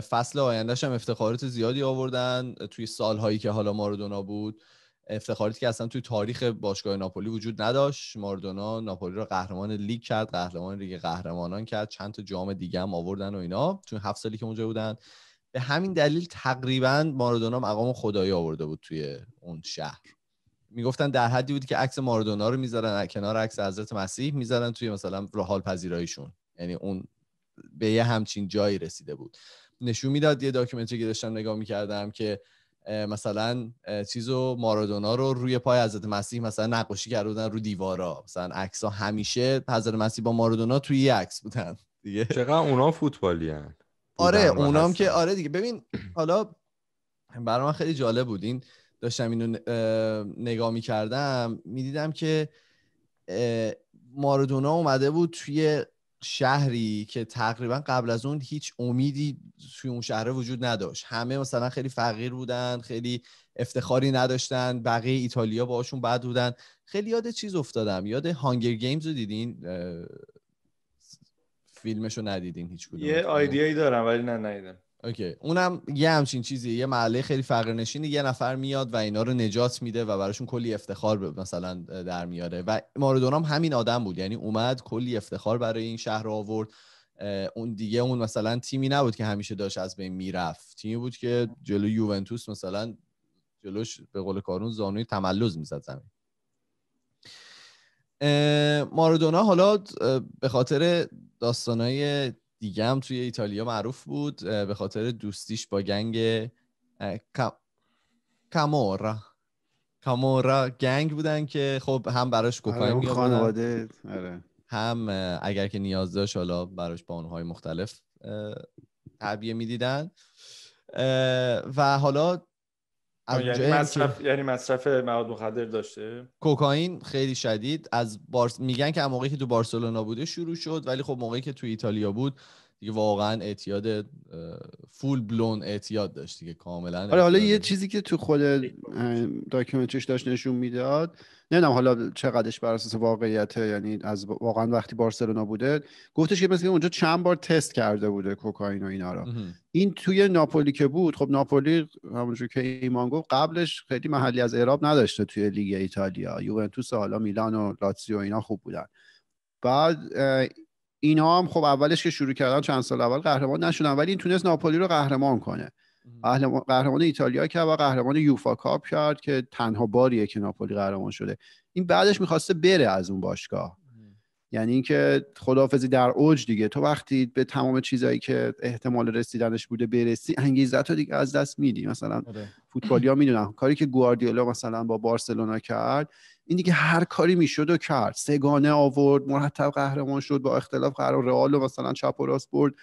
فصل آیندهش هم افتخارات زیادی آوردن توی سالهایی که حالا ماردونا بود افتخاراتی که اصلا توی تاریخ باشگاه ناپولی وجود نداشت ماردونا ناپولی رو قهرمان لیگ کرد قهرمان لیگ قهرمانان کرد چند تا جام دیگه هم آوردن و اینا توی هفت سالی که اونجا بودن به همین دلیل تقریبا ماردونا مقام خدایی آورده بود توی اون شهر میگفتن در حدی بود که عکس ماردونا رو میذارن کنار عکس حضرت مسیح میذارن توی مثلا رحال پذیراییشون یعنی اون به یه همچین جایی رسیده بود نشون میداد یه داکیومنتری که داشتم نگاه میکردم که مثلا چیزو مارادونا رو روی پای حضرت مسیح مثلا نقاشی کرده بودن رو دیوارا مثلا عکس ها همیشه حضرت مسیح با مارادونا توی یه عکس بودن دیگه چقدر اونا فوتبالی هن. آره اونام که آره دیگه ببین حالا برای من خیلی جالب بود این داشتم اینو نگاه میکردم میدیدم که مارادونا اومده بود توی شهری که تقریبا قبل از اون هیچ امیدی توی اون شهره وجود نداشت همه مثلا خیلی فقیر بودن خیلی افتخاری نداشتن بقیه ایتالیا باشون بد بودن خیلی یاد چیز افتادم یاد هانگر گیمز رو دیدین فیلمش رو ندیدین هیچ کدوم یه آیدیایی دارم ولی نه ندیدم اوکی اونم یه همچین چیزی یه محله خیلی فقرنشینی یه نفر میاد و اینا رو نجات میده و براشون کلی افتخار مثلا در میاره و مارادونا هم همین آدم بود یعنی اومد کلی افتخار برای این شهر آورد اون دیگه اون مثلا تیمی نبود که همیشه داشت از بین میرفت تیمی بود که جلو یوونتوس مثلا جلوش به قول کارون زانوی تملز میزد زمین مارادونا حالا به خاطر داستانای دیگه هم توی ایتالیا معروف بود به خاطر دوستیش با گنگ کامورا کامورا گنگ بودن که خب هم براش آره، کوکای می خانواده آره. هم اگر که نیاز داشت حالا براش با اونهای مختلف تعبیه میدیدن و حالا یعنی مصرف یعنی مصرف مواد مخدر داشته کوکائین خیلی شدید از میگن که موقعی که تو بارسلونا بوده شروع شد ولی خب موقعی که تو ایتالیا بود دیگه واقعا اعتیاد فول بلون اعتیاد داشت دیگه کاملا حالا یه چیزی که تو خود داکیومنتریش داشت نشون میداد نمیدونم حالا چقدرش بر اساس واقعیت یعنی از واقعا وقتی بارسلونا بوده گفتش که مثلا اونجا چند بار تست کرده بوده کوکائین و اینا رو این توی ناپولی که بود خب ناپولی همونجور که ایمان گفت قبلش خیلی محلی از اعراب نداشته توی لیگ ایتالیا یوونتوس حالا میلان و لاتزیو اینا خوب بودن بعد اینا هم خب اولش که شروع کردن چند سال اول قهرمان نشدن ولی این تونست ناپولی رو قهرمان کنه قهرمان ایتالیا کرد و قهرمان یوفا کاپ کرد که تنها باریه که ناپولی قهرمان شده این بعدش میخواسته بره از اون باشگاه یعنی اینکه خدافزی در اوج دیگه تو وقتی به تمام چیزهایی که احتمال رسیدنش بوده برسی انگیزت رو دیگه از دست میدی مثلا آره. فوتبالیا میدونن کاری که گواردیولا مثلا با بارسلونا کرد این دیگه هر کاری میشد و کرد سگانه آورد مرتب قهرمان شد با اختلاف قرار رئال مثلا چپ برد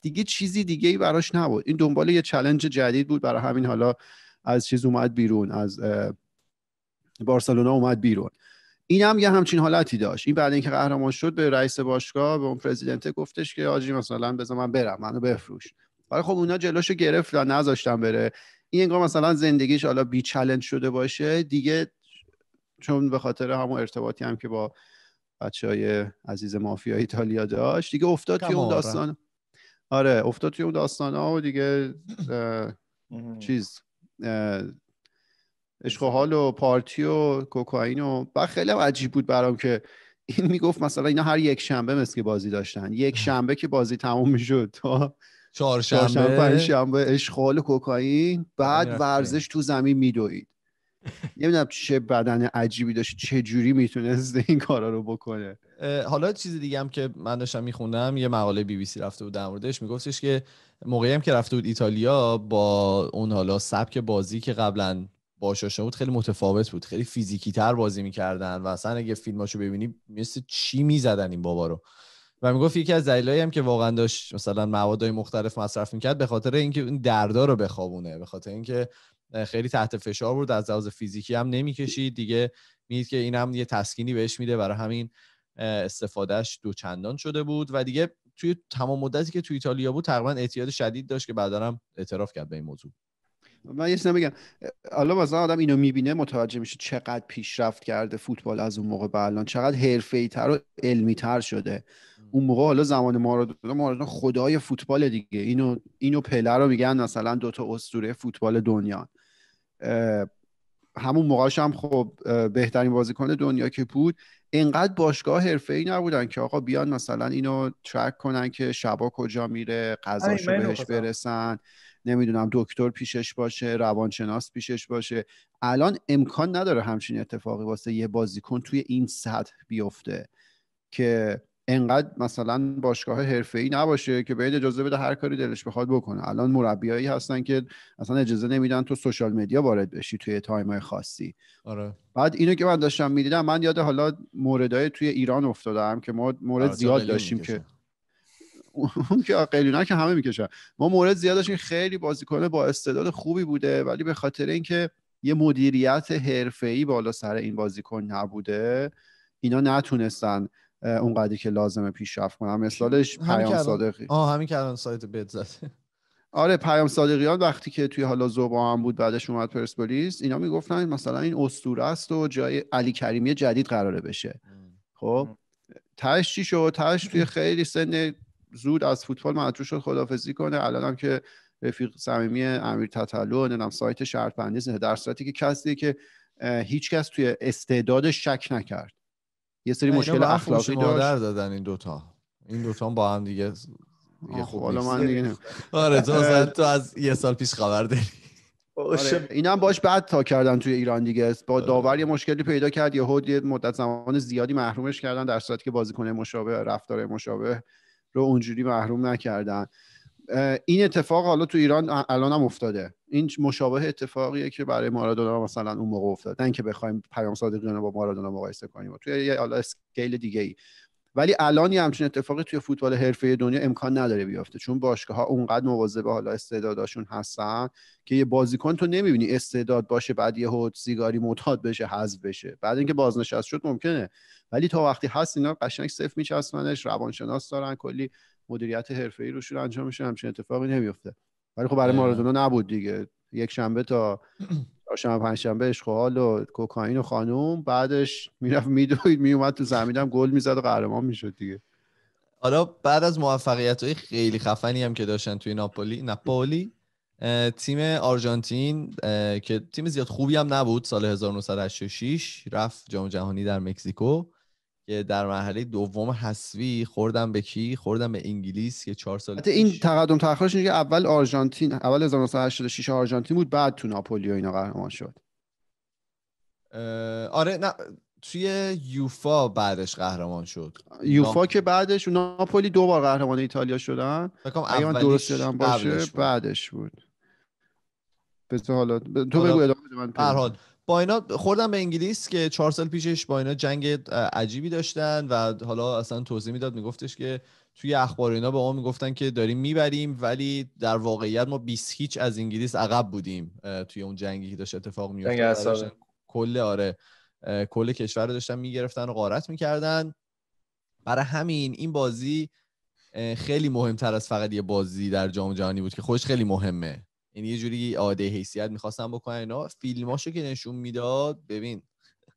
دیگه چیزی دیگه ای براش نبود این دنبال یه چلنج جدید بود برای همین حالا از چیز اومد بیرون از بارسلونا اومد بیرون این هم یه همچین حالتی داشت این بعد اینکه قهرمان شد به رئیس باشگاه به اون پرزیدنت گفتش که آجی مثلا بذار من برم منو بفروش ولی خب اونا جلوشو گرفت و بره این انگار مثلا زندگیش حالا بی چلنج شده باشه دیگه چون به خاطر همون ارتباطی هم که با بچه های عزیز مافیا ایتالیا داشت دیگه افتاد که اون داستان آره افتاد توی اون داستان ها و دیگه چیز عشق و حال و پارتی و کوکائین و بعد خیلی هم عجیب بود برام که این میگفت مثلا اینا هر یک شنبه مثل که بازی داشتن یک شنبه که بازی تموم میشد تا چهارشنبه شنبه عشق و حال و کوکائین بعد ورزش تو زمین میدوید نمیدونم چه بدن عجیبی داشت چه جوری میتونست این کارا رو بکنه حالا چیز دیگه هم که من داشتم میخوندم یه مقاله بی بی سی رفته بود در موردش میگفتش که موقعی هم که رفته بود ایتالیا با اون حالا سبک بازی که قبلا باشاشه بود خیلی متفاوت بود خیلی فیزیکی تر بازی میکردن و اصلا اگه فیلماشو ببینی مثل چی میزدن این بابا رو و میگفت یکی از دلایلی هم که واقعا داشت مثلا موادای مختلف مصرف میکرد به خاطر اینکه این دردا رو بخوابونه به خاطر اینکه خیلی تحت فشار بود از لحاظ فیزیکی هم نمیکشید دیگه میدید که این هم یه تسکینی بهش میده برای همین استفادهش دو شده بود و دیگه توی تمام مدتی که توی ایتالیا بود تقریبا اعتیاد شدید داشت که بعدا هم اعتراف کرد به این موضوع من یه بگم حالا مثلا آدم اینو میبینه متوجه میشه چقدر پیشرفت کرده فوتبال از اون موقع به الان چقدر حرفه‌ای تر و علمی تر شده اون موقع حالا زمان مارادونا مارادونا خدای فوتبال دیگه اینو اینو پله رو میگن مثلا دوتا اسطوره فوتبال دنیا همون موقعش هم خب بهترین بازیکن دنیا که بود اینقدر باشگاه حرفه ای نبودن که آقا بیان مثلا اینو ترک کنن که شبا کجا میره قضاشو بهش برسن نمیدونم دکتر پیشش باشه روانشناس پیشش باشه الان امکان نداره همچین اتفاقی واسه یه بازیکن توی این سطح بیفته که انقدر مثلا باشگاه ای نباشه که باید اجازه بده هر کاری دلش بخواد بکنه الان مربیایی هستن که اصلا اجازه نمیدن تو سوشال مدیا وارد بشی توی های خاصی آره بعد اینو که من داشتم میدیدم من یاد حالا موردای توی ایران افتادم که ما مورد آره، زیاد داشتیم که اون که قلیونا که همه میکشن ما مورد زیاد داشتیم خیلی بازیکن با استعداد خوبی بوده ولی به خاطر اینکه یه مدیریت حرفه‌ای بالا سر این بازیکن نبوده اینا نتونستن اونقدری که لازمه پیشرفت کنم مثالش پیام صادقی آه همین که الان سایت بد زد آره پیام صادقیان وقتی که توی حالا زوبا هم بود بعدش اومد پرسپولیس اینا میگفتن مثلا این اسطوره است و جای علی کریمی جدید قراره بشه خب تاش چی شد تاش توی خیلی سن زود از فوتبال مجبور شد خدافزی کنه الانم که رفیق صمیمی امیر تتلو هم سایت شرط بندی در صورتی که کسی که هیچکس توی استعدادش شک نکرد یه سری مشکل اخلاقی در دادن این دوتا این دوتا با هم دیگه یه خوب حالا من دیگه آره تو تو از یه سال پیش خبر داری آره. این هم باش بعد تا کردن توی ایران دیگه با آره. داور یه مشکلی پیدا کرد یه یه مدت زمان زیادی محرومش کردن در صورتی که بازیکن مشابه رفتار مشابه رو اونجوری محروم نکردن این اتفاق حالا تو ایران الان هم افتاده این مشابه اتفاقیه که برای مارادونا مثلا اون موقع افتاد نه که بخوایم پیام صادقیان رو با مارادونا مقایسه کنیم توی یه حالا اسکیل دیگه ای ولی الان یه همچین اتفاقی توی فوتبال حرفه دنیا امکان نداره بیفته چون باشگاه ها اونقدر مواظب حالا استعداداشون هستن که یه بازیکن تو نمیبینی استعداد باشه بعد یه سیگاری معتاد بشه حذف بشه بعد اینکه بازنشست شد ممکنه ولی تا وقتی هست اینا قشنگ صفر میچسبنش روانشناس دارن کلی مدیریت حرفه‌ای رو انجام میشه همچین اتفاقی نمیفته ولی خب برای بله. مارادونا نبود دیگه یک شنبه تا چهارشنبه پنج شنبه و و کوکائین و خانوم بعدش میرفت میدوید میومد تو زمینم گل میزد و قهرمان میشد دیگه حالا بعد از موفقیت های خیلی خفنی هم که داشتن توی ناپولی ناپولی تیم آرژانتین که تیم زیاد خوبی هم نبود سال 1986 رفت جام جهانی در مکزیکو که در مرحله دوم حسوی خوردم به کی خوردم به انگلیس که چهار سال حتی این تقدم تاخیرش اینه که اول آرژانتین اول 1986 آرژانتین بود بعد تو ناپولی و اینا قهرمان شد آره نه توی یوفا بعدش قهرمان شد یوفا که بعدش ناپولی دو بار قهرمان ایتالیا شدن اگه من درست شدم باشه بعدش بود, بعدش بود. حالا تو بگو ادامه من با اینا خوردم به انگلیس که چهار سال پیشش با اینا جنگ عجیبی داشتن و حالا اصلا توضیح میداد میگفتش که توی اخبار اینا به ما میگفتن که داریم میبریم ولی در واقعیت ما 20 هیچ از انگلیس عقب بودیم توی اون جنگی که داشت اتفاق میافتاد آره، کل آره کل کشور رو داشتن میگرفتن و غارت میکردن برای همین این بازی خیلی مهمتر از فقط یه بازی در جام جهانی بود که خوش خیلی مهمه یعنی یه جوری عاده حیثیت میخواستن بکنن اینا فیلماشو که نشون میداد ببین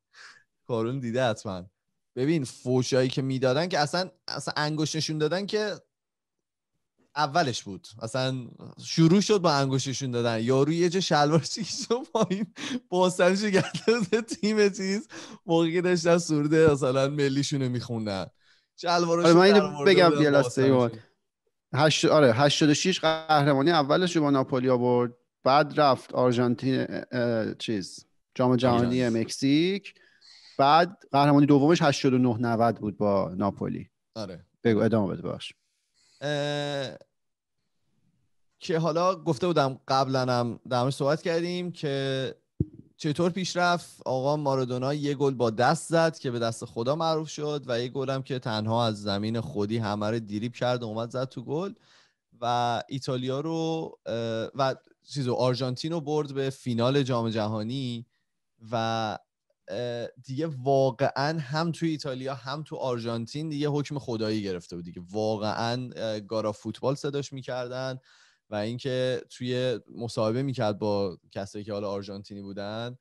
کارون دیده حتما ببین فوشایی که میدادن که اصلا اصلا انگوش نشون دادن که اولش بود اصلا شروع شد با نشون دادن یارو یه جا شلوار چیز رو پایین باستن شگرد تیم چیز موقعی که داشتن سورده اصلا ملیشونو میخوندن شلوارشو آره، من اینو بگم هشت... آره 86 قهرمانی اولش رو با ناپولی برد بعد رفت آرژانتین چیز جام جهانی مکزیک بعد قهرمانی دومش 89 90 بود با ناپولی آره بگو ادامه بده باش که حالا گفته بودم قبلا هم در صحبت کردیم که چطور پیش رفت آقا مارادونا یه گل با دست زد که به دست خدا معروف شد و یه هم که تنها از زمین خودی همه رو دیریب کرد و اومد زد تو گل و ایتالیا رو و چیزو آرژانتین رو برد به فینال جام جهانی و دیگه واقعا هم تو ایتالیا هم تو آرژانتین دیگه حکم خدایی گرفته بود دیگه واقعا گارا فوتبال صداش میکردن و اینکه توی مصاحبه میکرد با کسایی که حالا آرژانتینی بودن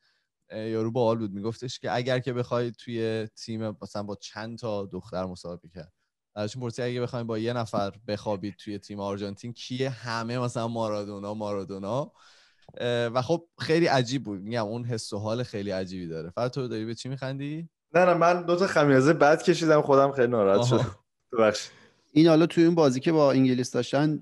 یارو باحال بود میگفتش که اگر که بخوای توی تیم مثلا با چند تا دختر مصاحبه کرد ازشون پرسید اگه بخوایم با یه نفر بخوابید توی تیم آرژانتین کیه همه مثلا مارادونا مارادونا و خب خیلی عجیب بود میگم اون حس و حال خیلی عجیبی داره فر تو داری به چی میخندی نه نه من دو تا خمیازه بد کشیدم خودم خیلی ناراحت شدم ببخشید این حالا توی این بازی که با انگلیس داشتن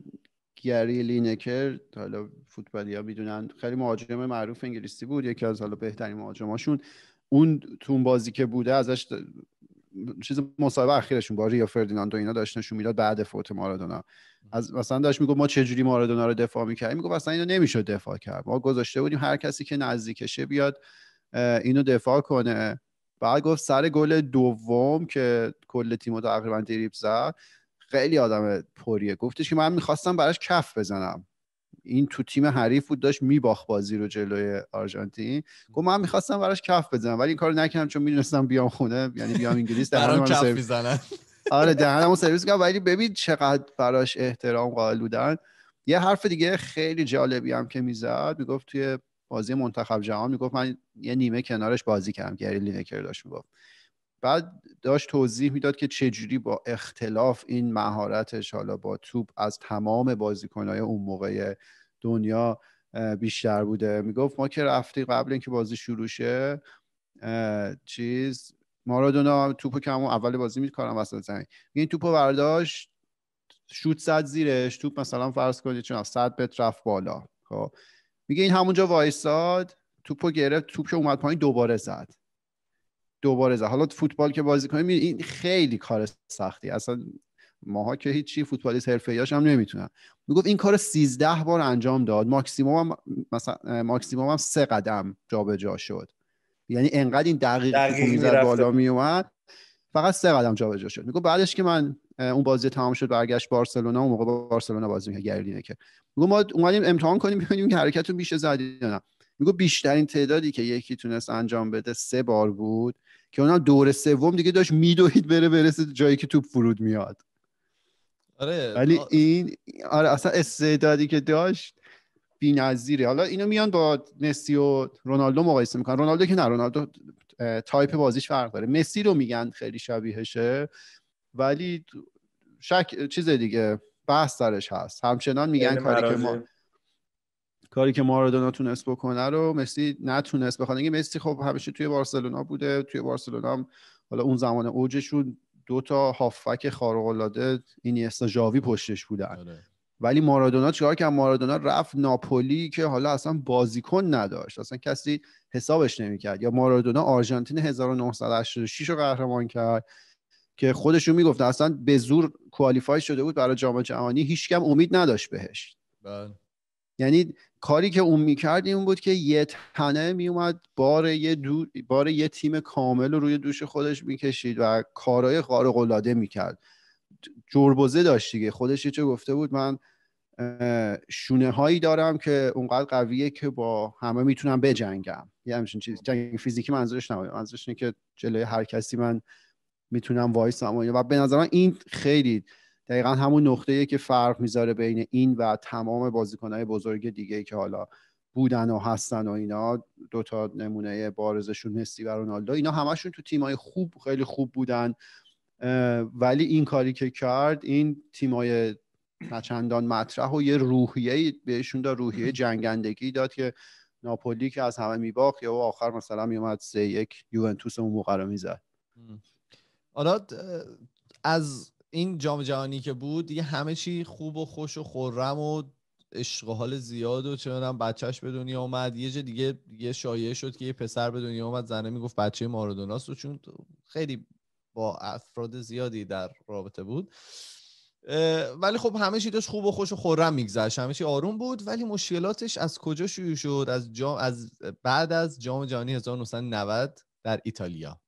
گری لینکر حالا فوتبالیا میدونن خیلی مهاجم معروف انگلیسی بود یکی از حالا بهترین مهاجماشون اون تون بازی که بوده ازش چیز مصاحبه اخیرشون با ریا فردیناند و اینا داشت نشون میداد بعد فوت مارادونا از مثلا داشت میگفت ما چه جوری مارادونا رو دفاع میکردیم میگفت اصلا اینو نمیشد دفاع کرد ما گذاشته بودیم هر کسی که نزدیکشه بیاد اینو دفاع کنه بعد گفت سر گل دوم که کل تیمو تقریبا دریپ زد خیلی آدم پریه گفتش که من میخواستم براش کف بزنم این تو تیم حریف بود داشت میباخت بازی رو جلوی آرژانتین گفت من میخواستم براش کف بزنم ولی این کارو نکردم چون میدونستم بیام خونه یعنی بیام انگلیس در کف میزنن آره دهنمو سرویس کردم ولی ببین چقدر براش احترام قائل بودن یه حرف دیگه خیلی جالبی هم که میزد میگفت توی بازی منتخب جهان میگفت من یه نیمه کنارش بازی کردم گری لینکر داشت میگفت بعد داشت توضیح میداد که چجوری با اختلاف این مهارتش حالا با توپ از تمام بازیکنهای اون موقع دنیا بیشتر بوده میگفت ما که رفتی قبل اینکه بازی شروع شه چیز مارادونا توپ که اول بازی میکارم وسط میگه این توپو برداشت شوت زد زیرش توپ مثلا فرض کنید چون 100 متر رفت بالا خب، میگه این همونجا وایساد توپو گرفت توپ که اومد پایین دوباره زد دوباره زد حالا فوتبال که بازی کنیم این خیلی کار سختی اصلا ماها که هیچی فوتبالیست حرفه‌ایاش هم نمیتونن میگفت این کار 13 بار انجام داد ماکسیموم هم مثلا ماکسیمم هم سه قدم جابجا جا شد یعنی انقدر این دقیق میزد بالا میومد فقط سه قدم جابجا جا شد میگفت بعدش که من اون بازی تمام شد برگشت بارسلونا اون موقع بارسلونا بازی میکرد گردینه که میگو ما اومدیم امتحان کنیم ببینیم که حرکتتون بیشه زدی نه میگو بیشترین تعدادی که یکی تونست انجام بده سه بار بود که اونم دور سوم دیگه داشت میدوید بره برسه جایی که توپ فرود میاد آره ولی این آره اصلا استعدادی که داشت بی‌نظیره حالا اینو میان با مسی و رونالدو مقایسه میکنن رونالدو که نه رونالدو تایپ بازیش فرق داره مسی رو میگن خیلی شبیهشه ولی شک چیز دیگه بحث سرش هست همچنان میگن کاری که ما کاری که مارادونا تونست بکنه رو مسی نتونست بخواد اینکه مسی خب همیشه توی بارسلونا بوده توی بارسلونا هم حالا اون زمان اوجشون دو تا هافک خارق العاده اینیستا جاوی پشتش بودن آره. ولی مارادونا چیکار کرد مارادونا رفت ناپولی که حالا اصلا بازیکن نداشت اصلا کسی حسابش نمیکرد یا مارادونا آرژانتین 1986 رو قهرمان کرد که خودشون میگفت اصلا به زور کوالیفای شده بود برای جام جهانی هیچ کم امید نداشت بهش بله. یعنی کاری که اون میکرد این بود که یه تنه میومد بار یه, دو... بار یه تیم کامل رو روی دوش خودش میکشید و کارهای خارق العاده میکرد جربزه داشت دیگه خودش چه گفته بود من شونه هایی دارم که اونقدر قویه که با همه میتونم بجنگم یه همچین چیز جنگ فیزیکی منظورش نبود منظورش اینه که جلوی هر کسی من میتونم وایس و به نظر این خیلی دقیقا همون نقطه‌ایه که فرق میذاره بین این و تمام بازیکنهای بزرگ دیگه که حالا بودن و هستن و اینا دو تا نمونه بارزشون مسی و رونالدو اینا همشون تو تیمای خوب خیلی خوب بودن ولی این کاری که کرد این تیمای نچندان مطرح و یه روحیه بهشون داد روحیه جنگندگی داد که ناپولی که از همه میباخت یا آخر مثلا میومد سه یک یوونتوس اون موقع رو میزد حالا از این جام جهانی که بود دیگه همه چی خوب و خوش و خورم و عشق زیاد و چه میدونم بچهش به دنیا اومد یه جه دیگه یه شایعه شد که یه پسر به دنیا اومد زنه میگفت بچه مارادوناست و چون خیلی با افراد زیادی در رابطه بود ولی خب همه چی داشت خوب و خوش و خورم میگذشت همه چی آروم بود ولی مشکلاتش از کجا شروع شد از جام از بعد از جام جهانی 1990 در ایتالیا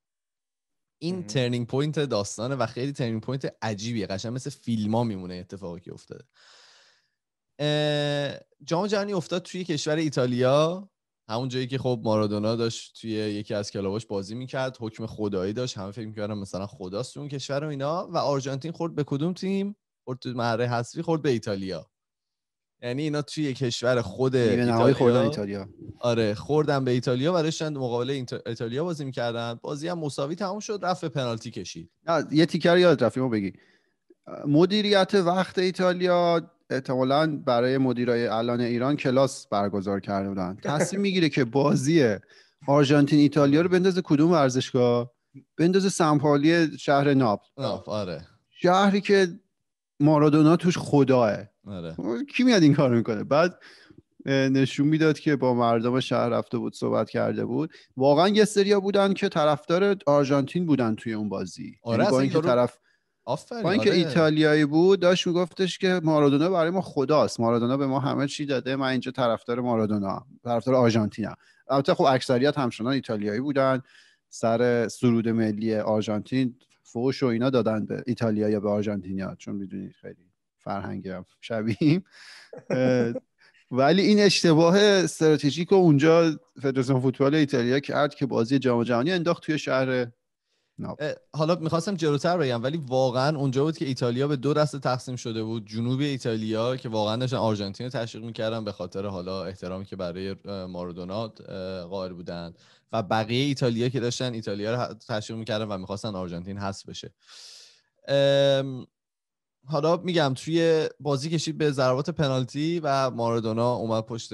این ترنینگ پوینت داستانه و خیلی ترنینگ پوینت عجیبیه قشنگ مثل فیلما میمونه اتفاقی که افتاده جام جهانی افتاد توی کشور ایتالیا همون جایی که خب مارادونا داشت توی یکی از کلاباش بازی میکرد حکم خدایی داشت همه فکر میکردن مثلا خداست اون کشور و اینا و آرژانتین خورد به کدوم تیم خورد تو محره حسفی خورد به ایتالیا یعنی اینا توی کشور خود یعنی ایتالیا خوردن ایتالیا آره خوردن به ایتالیا و داشتن مقابل ایتالیا بازی میکردن بازی هم مساوی تموم شد رفت پنالتی کشید نه یه تیکر یاد رفت بگی مدیریت وقت ایتالیا احتمالا برای مدیرای الان ایران کلاس برگزار کرده بودن تصمیم میگیره که بازی آرژانتین ایتالیا رو بندازه کدوم ورزشگاه بندازه سمپالی شهر ناب آره شهری که مارادونا توش خداه آره. کی میاد این کار میکنه بعد نشون میداد که با مردم شهر رفته بود صحبت کرده بود واقعا یه سریا بودن که طرفدار آرژانتین بودن توی اون بازی آره یعنی با اینکه طرف اینکه ایتالیایی بود داشت میگفتش که مارادونا برای ما خداست مارادونا به ما همه چی داده من اینجا طرفدار مارادونا طرفدار آرژانتینم البته خب اکثریت همچنان ایتالیایی بودن سر سرود ملی آرژانتین فوش و اینا دادن به ایتالیا یا به آرژانتینیا چون میدونید خیلی هم شبیم ولی این اشتباه استراتژیک و اونجا فدراسیون فوتبال ایتالیا کرد که بازی جام جهانی انداخت توی شهر حالا میخواستم جلوتر بگم ولی واقعا اونجا بود که ایتالیا به دو دسته تقسیم شده بود جنوب ایتالیا که واقعا داشتن آرژانتین رو تشویق میکردن به خاطر حالا احترامی که برای مارادونا قائل بودن و بقیه ایتالیا که داشتن ایتالیا رو تشویق میکردن و میخواستن آرژانتین هست بشه حالا میگم توی بازی کشید به ضربات پنالتی و ماردونا اومد پشت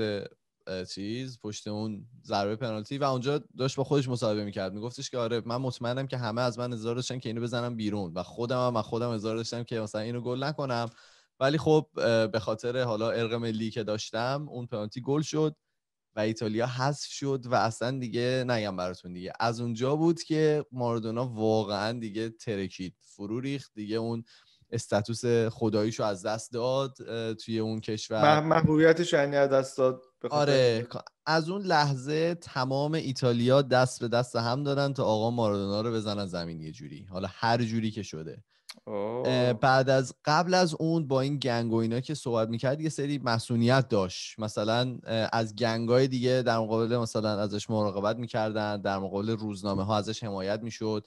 چیز پشت اون ضربه پنالتی و اونجا داشت با خودش مصاحبه میکرد میگفتش که آره من مطمئنم که همه از من انتظار داشتن که اینو بزنم بیرون و خودم هم خودم انتظار داشتم که مثلا اینو گل نکنم ولی خب به خاطر حالا ارق ملی که داشتم اون پنالتی گل شد و ایتالیا حذف شد و اصلا دیگه نگم براتون دیگه از اونجا بود که ماردونا واقعا دیگه ترکید فرو ریخت دیگه اون استاتوس خداییشو از دست داد توی اون کشور محبوبیتش یعنی از دست داد آره از اون لحظه تمام ایتالیا دست به دست هم دادن تا آقا مارادونا رو بزنن زمین یه جوری حالا هر جوری که شده بعد از قبل از اون با این گنگ و اینا که صحبت میکرد یه سری مسئولیت داشت مثلا از گنگای دیگه در مقابل مثلا ازش مراقبت میکردن در مقابل روزنامه ها ازش حمایت میشد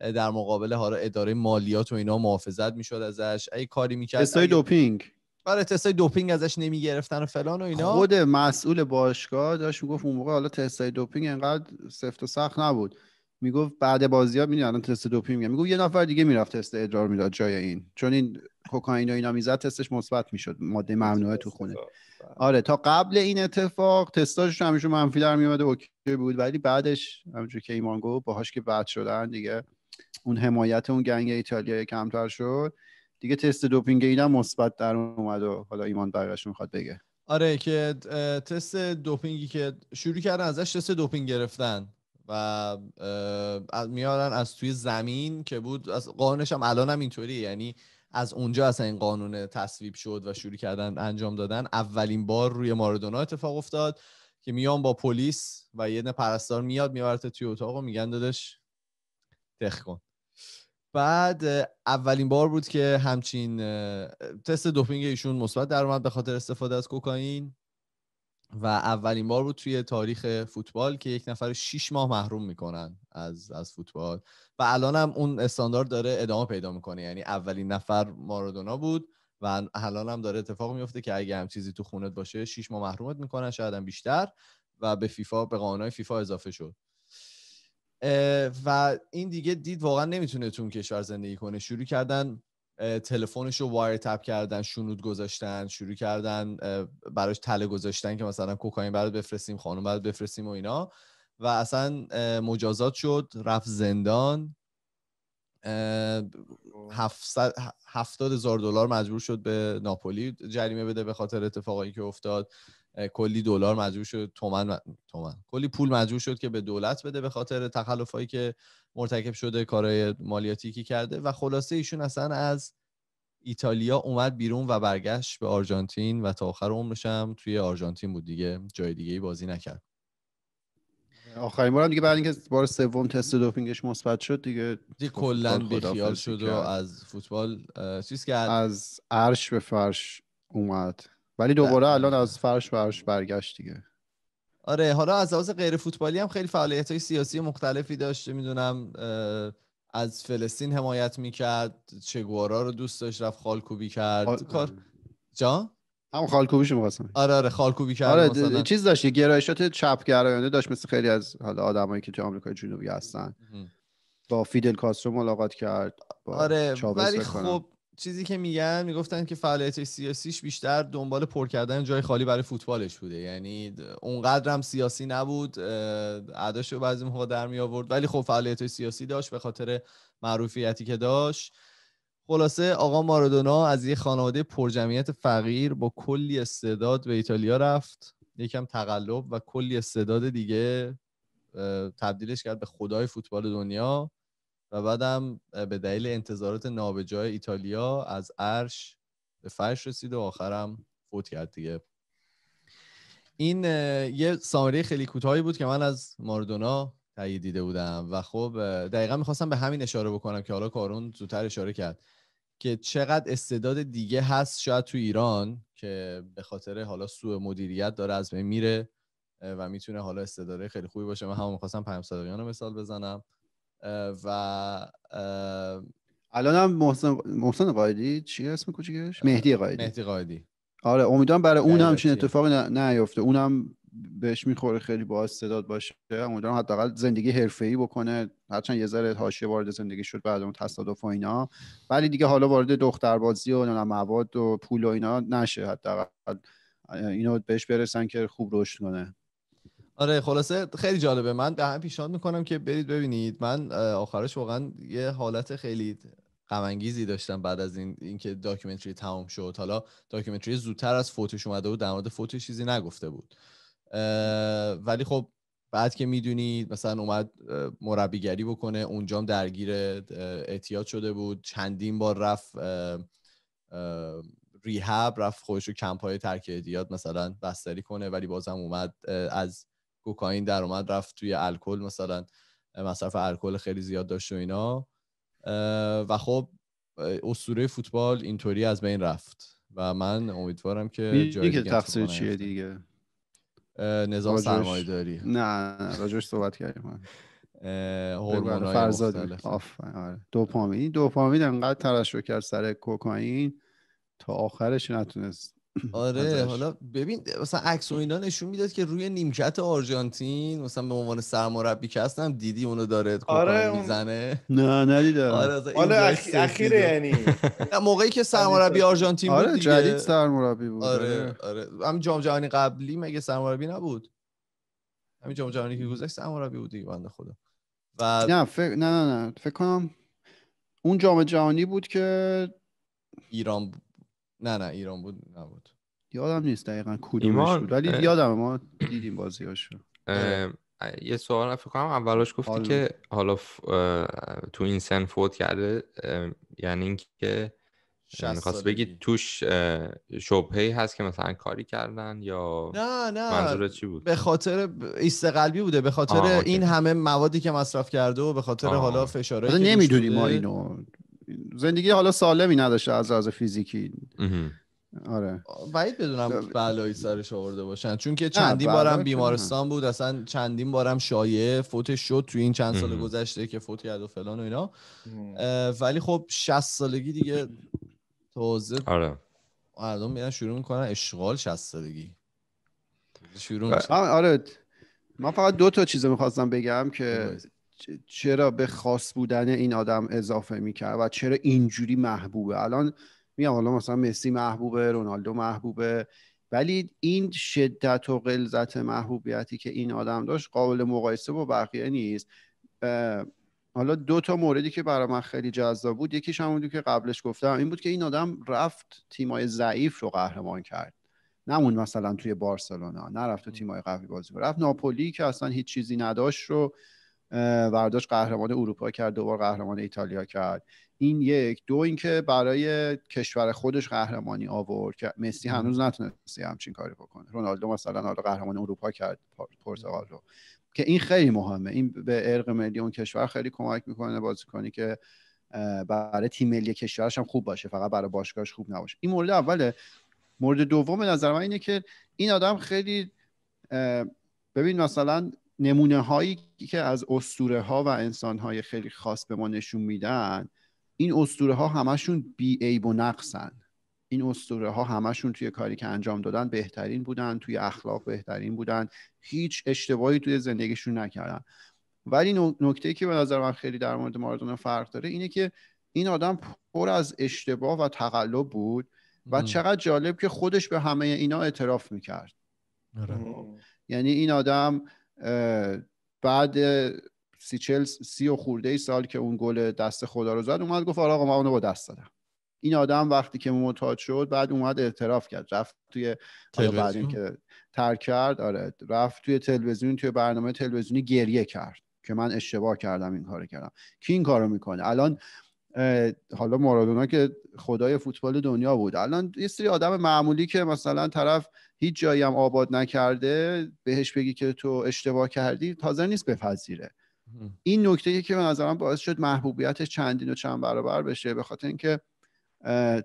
در مقابل حالا اداره مالیات و اینا محافظت میشد ازش ای کاری میکرد تستای دوپینگ برای آره، تستای دوپینگ ازش نمیگرفتن و فلان و اینا خود مسئول باشگاه داشت میگفت اون موقع حالا تستای دوپینگ انقدر سفت و سخت نبود میگفت بعد بازی ها میدونی الان تست دوپینگ میگم میگفت یه نفر دیگه میرفت تست ادرار میداد جای این چون این کوکائین و اینا میزد تستش مثبت میشد ماده ممنوعه تو خونه بله. آره تا قبل این اتفاق تستاش همیشه منفی در میومد اوکی بود ولی بعدش همونجوری که ایمان گفت باهاش که بعد شدن دیگه اون حمایت اون گنگ ایتالیا کمتر شد دیگه تست دوپینگ اینا مثبت در اومد و حالا ایمان بقیش میخواد بگه آره که تست دوپینگی که شروع کردن ازش تست دوپینگ گرفتن و میارن از توی زمین که بود از قانونش هم الان هم اینطوری یعنی از اونجا اصلا این قانون تصویب شد و شروع کردن انجام دادن اولین بار روی ماردونا اتفاق افتاد که میان با پلیس و یه پرستار میاد میبرت توی اتاق و میگن دادش کن بعد اولین بار بود که همچین تست دوپینگ ایشون مثبت در اومد به خاطر استفاده از کوکائین و اولین بار بود توی تاریخ فوتبال که یک نفر شیش ماه محروم میکنن از از فوتبال و الان هم اون استاندارد داره ادامه پیدا میکنه یعنی اولین نفر مارادونا بود و الان هم داره اتفاق میفته که اگه هم چیزی تو خونت باشه شیش ماه محرومت میکنن شاید هم بیشتر و به فیفا به قانونهای فیفا اضافه شد و این دیگه دید واقعا نمیتونه تو اون کشور زندگی کنه شروع کردن تلفنش رو وایر تپ کردن شنود گذاشتن شروع کردن براش تله گذاشتن که مثلا کوکائین برات بفرستیم خانم برات بفرستیم و اینا و اصلا مجازات شد رفت زندان هفتاد هزار دلار مجبور شد به ناپولی جریمه بده به خاطر اتفاقایی که افتاد کلی دلار مجبور شد تومن تومن کلی پول مجبور شد که به دولت بده به خاطر تخلفایی که مرتکب شده کارهای مالیاتی که کرده و خلاصه ایشون اصلا از ایتالیا اومد بیرون و برگشت به آرژانتین و تا آخر عمرش هم توی آرژانتین بود دیگه جای دیگه ای بازی نکرد آخرین هم دیگه بعد اینکه بار سوم تست دوپینگش مثبت شد دیگه دیگه خب، کلا بیخیال شد و از فوتبال چیز کرد از عرش به فرش اومد ولی بله. دوباره الان از فرش فرش برگشت دیگه آره حالا از لحاظ غیر فوتبالی هم خیلی فعالیت های سیاسی مختلفی داشته میدونم از فلسطین حمایت میکرد چگوارا رو دوست داشت رفت خالکوبی کرد کار آره. جا هم خالکوبیشو می‌خواستم آره آره خالکوبی کرد آره مثلا. چیز داشت گرایشات چپ گرایانه داشت مثل خیلی از حالا آدمایی که تو آمریکای جنوبی هستن با فیدل کاسترو ملاقات کرد آره ولی خب چیزی که میگن میگفتن که فعالیت سیاسیش بیشتر دنبال پر کردن جای خالی برای فوتبالش بوده یعنی اونقدر هم سیاسی نبود عداشو بعضی موقع در می آورد ولی خب فعالیت سیاسی داشت به خاطر معروفیتی که داشت خلاصه آقا مارادونا از یه خانواده پرجمعیت فقیر با کلی استعداد به ایتالیا رفت یکم تقلب و کلی استعداد دیگه تبدیلش کرد به خدای فوتبال دنیا و بعدم به دلیل انتظارات نابجای ایتالیا از عرش به فرش رسید و آخرم فوت کرد دیگه این یه سامری خیلی کوتاهی بود که من از ماردونا تایی دیده بودم و خب دقیقا میخواستم به همین اشاره بکنم که حالا کارون زودتر اشاره کرد که چقدر استعداد دیگه هست شاید تو ایران که به خاطر حالا سوء مدیریت داره از بین میره و میتونه حالا استعداده خیلی خوبی باشه من هم میخواستم پیام صادقیان مثال بزنم و الان هم محسن محسن قایدی چی اسم کوچیکش مهدی قایدی مهدی قایدی آره امیدوارم برای اون هم چین اتفاقی نیفته اون هم بهش میخوره خیلی با استعداد باشه امیدوارم حداقل زندگی حرفه ای بکنه هرچند یه ذره حاشیه وارد زندگی شد بعد اون تصادف و اینا ولی دیگه حالا وارد دختربازی و مواد و پول و اینا نشه حداقل اینو بهش برسن که خوب رشد کنه آره خلاصه خیلی جالبه من به هم پیشنهاد میکنم که برید ببینید من آخرش واقعا یه حالت خیلی غم داشتم بعد از این اینکه داکیومنتری تمام شد حالا داکیومنتری زودتر از فوتش اومده بود در مورد فوتش چیزی نگفته بود ولی خب بعد که میدونید مثلا اومد مربیگری بکنه اونجام درگیر اعتیاد شده بود چندین بار رفت ریهب رفت خودش رو کمپ های ترک اعتیاد مثلا بستری کنه ولی بازم اومد از کوکائین درآمد رفت توی الکل مثلا مصرف الکل خیلی زیاد داشت و اینا و خب اسطوره فوتبال اینطوری از بین رفت و من امیدوارم که جای دیگه تقصیر چیه دیگه نظام سرمایه داری نه راجوش صحبت کردیم آره. هورمون های مختلف آره. دوپامین دوپامین انقدر ترشح کرد سر کوکائین تا آخرش نتونست آره حالا ببین مثلا عکس و اینا نشون میداد که روی نیمکت آرژانتین مثلا به عنوان سرمربی که هستم دیدی اونو داره آره میزنه نه ندیدم آره حالا اخیر یعنی موقعی که سرمربی آرژانتین بود آره، جدید سرمربی بود آره،, آره آره هم جام جهانی قبلی مگه سرمربی نبود همین جام جهانی که گذشت سرمربی بود دیگه بنده خدا و نه فکر نه نه نه فکر کنم اون جام جهانی بود که ایران نه نه ایران بود نبود یادم نیست دقیقا کدومش بود ولی اه... یادم ما دیدیم بازیاشو آره. یه سوال فکر کنم اولش گفتی که حالا تو این سن فوت کرده یعنی اینکه میخواست بگی توش شبهی هست که مثلا کاری کردن یا نه نه منظور چی بود به خاطر ایست قلبی بوده به خاطر این همه موادی که مصرف کرده و به خاطر حالا فشاره نمیدونیم ما اینو زندگی حالا سالمی نداشته از از فیزیکی آره بعید بدونم بلایی سرش آورده باشن چون که چندین بارم بیمارستان بود اصلا چندین بارم شایعه فوت شد توی این چند سال گذشته که فوت کرد و فلان و اینا ولی خب 60 سالگی دیگه تازه. آره مردم میرن شروع میکنن اشغال 60 سالگی شروع آره من فقط دو تا چیز میخواستم بگم که چرا به خاص بودن این آدم اضافه میکرد و چرا اینجوری محبوبه الان میگم حالا مثلا مسی محبوبه رونالدو محبوبه ولی این شدت و غلظت محبوبیتی که این آدم داشت قابل مقایسه با بقیه نیست حالا دو تا موردی که برای من خیلی جذاب بود یکیش همون که قبلش گفتم این بود که این آدم رفت تیمای ضعیف رو قهرمان کرد نمون مثلا توی بارسلونا نرفت تو تیمای قوی بازی رفت ناپولی که اصلا هیچ چیزی نداشت رو برداشت قهرمان اروپا کرد دوبار قهرمان ایتالیا کرد این یک دو اینکه برای کشور خودش قهرمانی آورد که مسی هنوز نتونسته همچین کاری بکنه رونالدو مثلا حالا قهرمان اروپا کرد پرتغال رو که این خیلی مهمه این به ارق ملی اون کشور خیلی کمک میکنه بازیکنی که برای تیم ملی کشورش هم خوب باشه فقط برای باشگاهش خوب نباشه این مورد اوله مورد دوم به نظر من اینه که این آدم خیلی ببین مثلا نمونه هایی که از اسطوره ها و انسان های خیلی خاص به ما نشون میدن این اسطوره ها همشون بی عیب و نقصن این اسطوره ها همشون توی کاری که انجام دادن بهترین بودن توی اخلاق بهترین بودن هیچ اشتباهی توی زندگیشون نکردن ولی نکته که به نظر من خیلی در مورد ماردونا فرق داره اینه که این آدم پر از اشتباه و تقلب بود و چقدر جالب که خودش به همه اینا اعتراف میکرد آره. یعنی این آدم بعد سی چل سی و خورده ای سال که اون گل دست خدا رو زد اومد گفت آقا من اونو با دست زدم این آدم وقتی که معتاد شد بعد اومد اعتراف کرد رفت توی تلویزیون که ترک کرد آره رفت توی تلویزیون توی برنامه تلویزیونی گریه کرد که من اشتباه کردم این کارو کردم کی این کارو میکنه الان حالا مارادونا که خدای فوتبال دنیا بود الان یه سری آدم معمولی که مثلا طرف هیچ جایی هم آباد نکرده بهش بگی که تو اشتباه کردی تازه نیست بپذیره این نکته که به نظرم باعث شد محبوبیتش چندین و چند برابر بشه به خاطر اینکه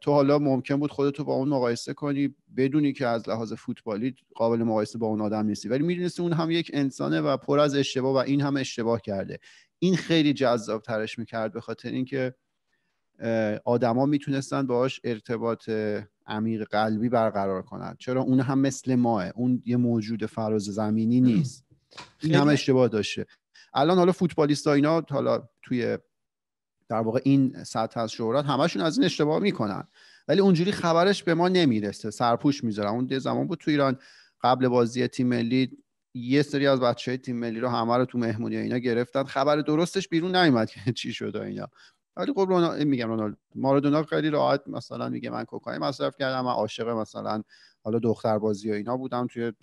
تو حالا ممکن بود خودتو با اون مقایسه کنی بدونی که از لحاظ فوتبالی قابل مقایسه با اون آدم نیستی ولی میدونستی اون هم یک انسانه و پر از اشتباه و این هم اشتباه کرده این خیلی جذاب ترش میکرد به خاطر اینکه آدما میتونستن باهاش ارتباط عمیق قلبی برقرار کنند چرا اون هم مثل ماه اون یه موجود فراز زمینی نیست این هم اشتباه داشته الان حالا فوتبالیست ها اینا حالا توی در واقع این سطح از شهرت همشون از این اشتباه میکنن ولی اونجوری خبرش به ما نمیرسه سرپوش میذارن اون زمان بود تو ایران قبل بازی تیم ملی یه سری از بچه های تیم ملی رو همه رو تو مهمونی اینا گرفتن خبر درستش بیرون نیومد که چی شد اینا ولی خب رونا... میگم رونالدو مارادونا خیلی راحت مثلا میگه من کوکائین مصرف کردم من عاشق مثلا حالا دختر بازی و اینا بودم توی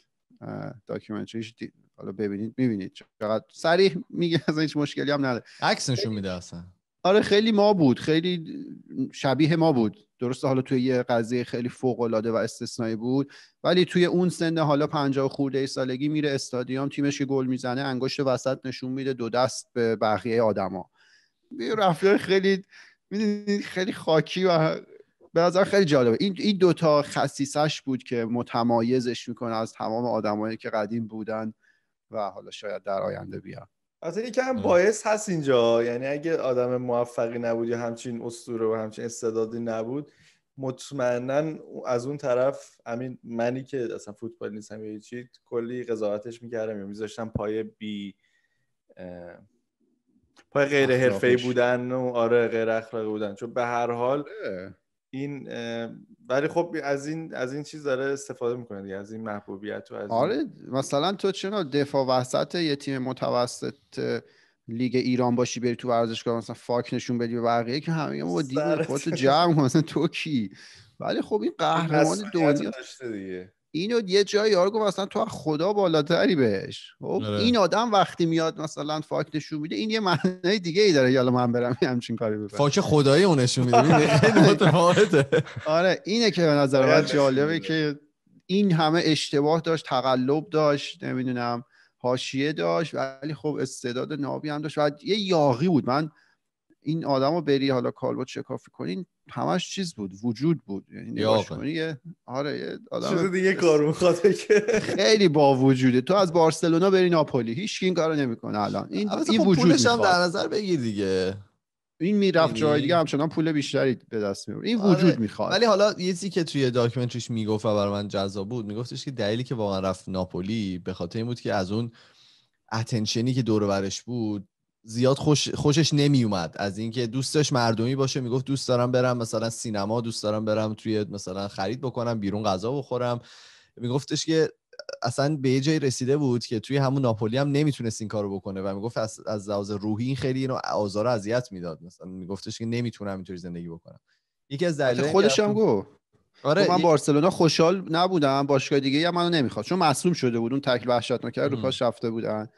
داکیومنتریش حالا ببینید میبینید چقدر صریح میگه از هیچ مشکلی هم نداره عکسشون میده اصلا آره خیلی ما بود خیلی شبیه ما بود درسته حالا توی یه قضیه خیلی فوق العاده و استثنایی بود ولی توی اون سن حالا 50 خورده سالگی میره استادیوم تیمش گل میزنه انگشت وسط نشون میده دو دست به بقیه آدما یه رفتار خیلی خیلی خاکی و به نظر خیلی جالبه این این دوتا خصیصش بود که متمایزش میکنه از تمام آدمایی که قدیم بودن و حالا شاید در آینده بیا از این هم باعث هست اینجا یعنی اگه آدم موفقی نبود یا همچین اسطوره و همچین استعدادی نبود مطمئنا از اون طرف همین منی که اصلا فوتبال نیستم یه چی کلی قضاوتش میکردم یا میذاشتم پای بی پای غیر ای بودن و آره غیر اخلاقی بودن چون به هر حال آره. این ولی خب از این از این چیز داره استفاده میکنه از این محبوبیت و از آره مثلا تو چرا دفاع وسط یه تیم متوسط لیگ ایران باشی بری تو ورزشگاه مثلا فاک نشون بدی به بقیه که همه ما دیگه خودت جمع مثلا تو کی ولی خب این خب قهرمان دنیا دیگه اینو یه جایی یارو گفت اصلا تو خدا بالاتری بهش خب، آره. این آدم وقتی میاد مثلا فاک نشون میده این یه معنای دیگه ای داره یالا من برم همچین کاری بکنم فاک خدایی اون میده آره اینه که به نظر من جالبه که این همه اشتباه داشت تقلب داشت نمیدونم حاشیه داشت ولی خب استعداد نابی هم داشت و یه یاقی بود من این آدم رو بری حالا کالبوت شکافی کنین همش چیز بود وجود بود یعنی آره یه آدم چیز دیگه کار میخواد که خیلی با وجوده تو از بارسلونا بری ناپولی هیچ این کارو نمیکنه الان این این خب وجود هم در نظر بگیر دیگه این میرفت جای یعنی دیگه همچنان پول بیشتری به دست میبرد این آره، وجود میخواد ولی حالا یه چیزی که توی داکیومنتریش میگفت و برای من جذاب بود میگفتش که دلیلی که واقعا رفت ناپولی به خاطر این بود که از اون اتنشنی که دور ورش بود زیاد خوش، خوشش نمیومد از اینکه دوستش مردمی باشه میگفت دوست دارم برم مثلا سینما دوست دارم برم توی مثلا خرید بکنم بیرون غذا بخورم میگفتش که اصلا به یه جایی رسیده بود که توی همون ناپولی هم نمیتونست این کارو بکنه و میگفت از از روحی این خیلی اینو آزار اذیت میداد مثلا میگفتش که نمیتونم اینطوری زندگی بکنم یکی از دلایل خودش هم گفت آره من بارسلونا خوشحال نبودم باشگاه دیگه یا منو نمیخواد چون مصوم شده بود اون تکل وحشتناک رو کاش رفته بودن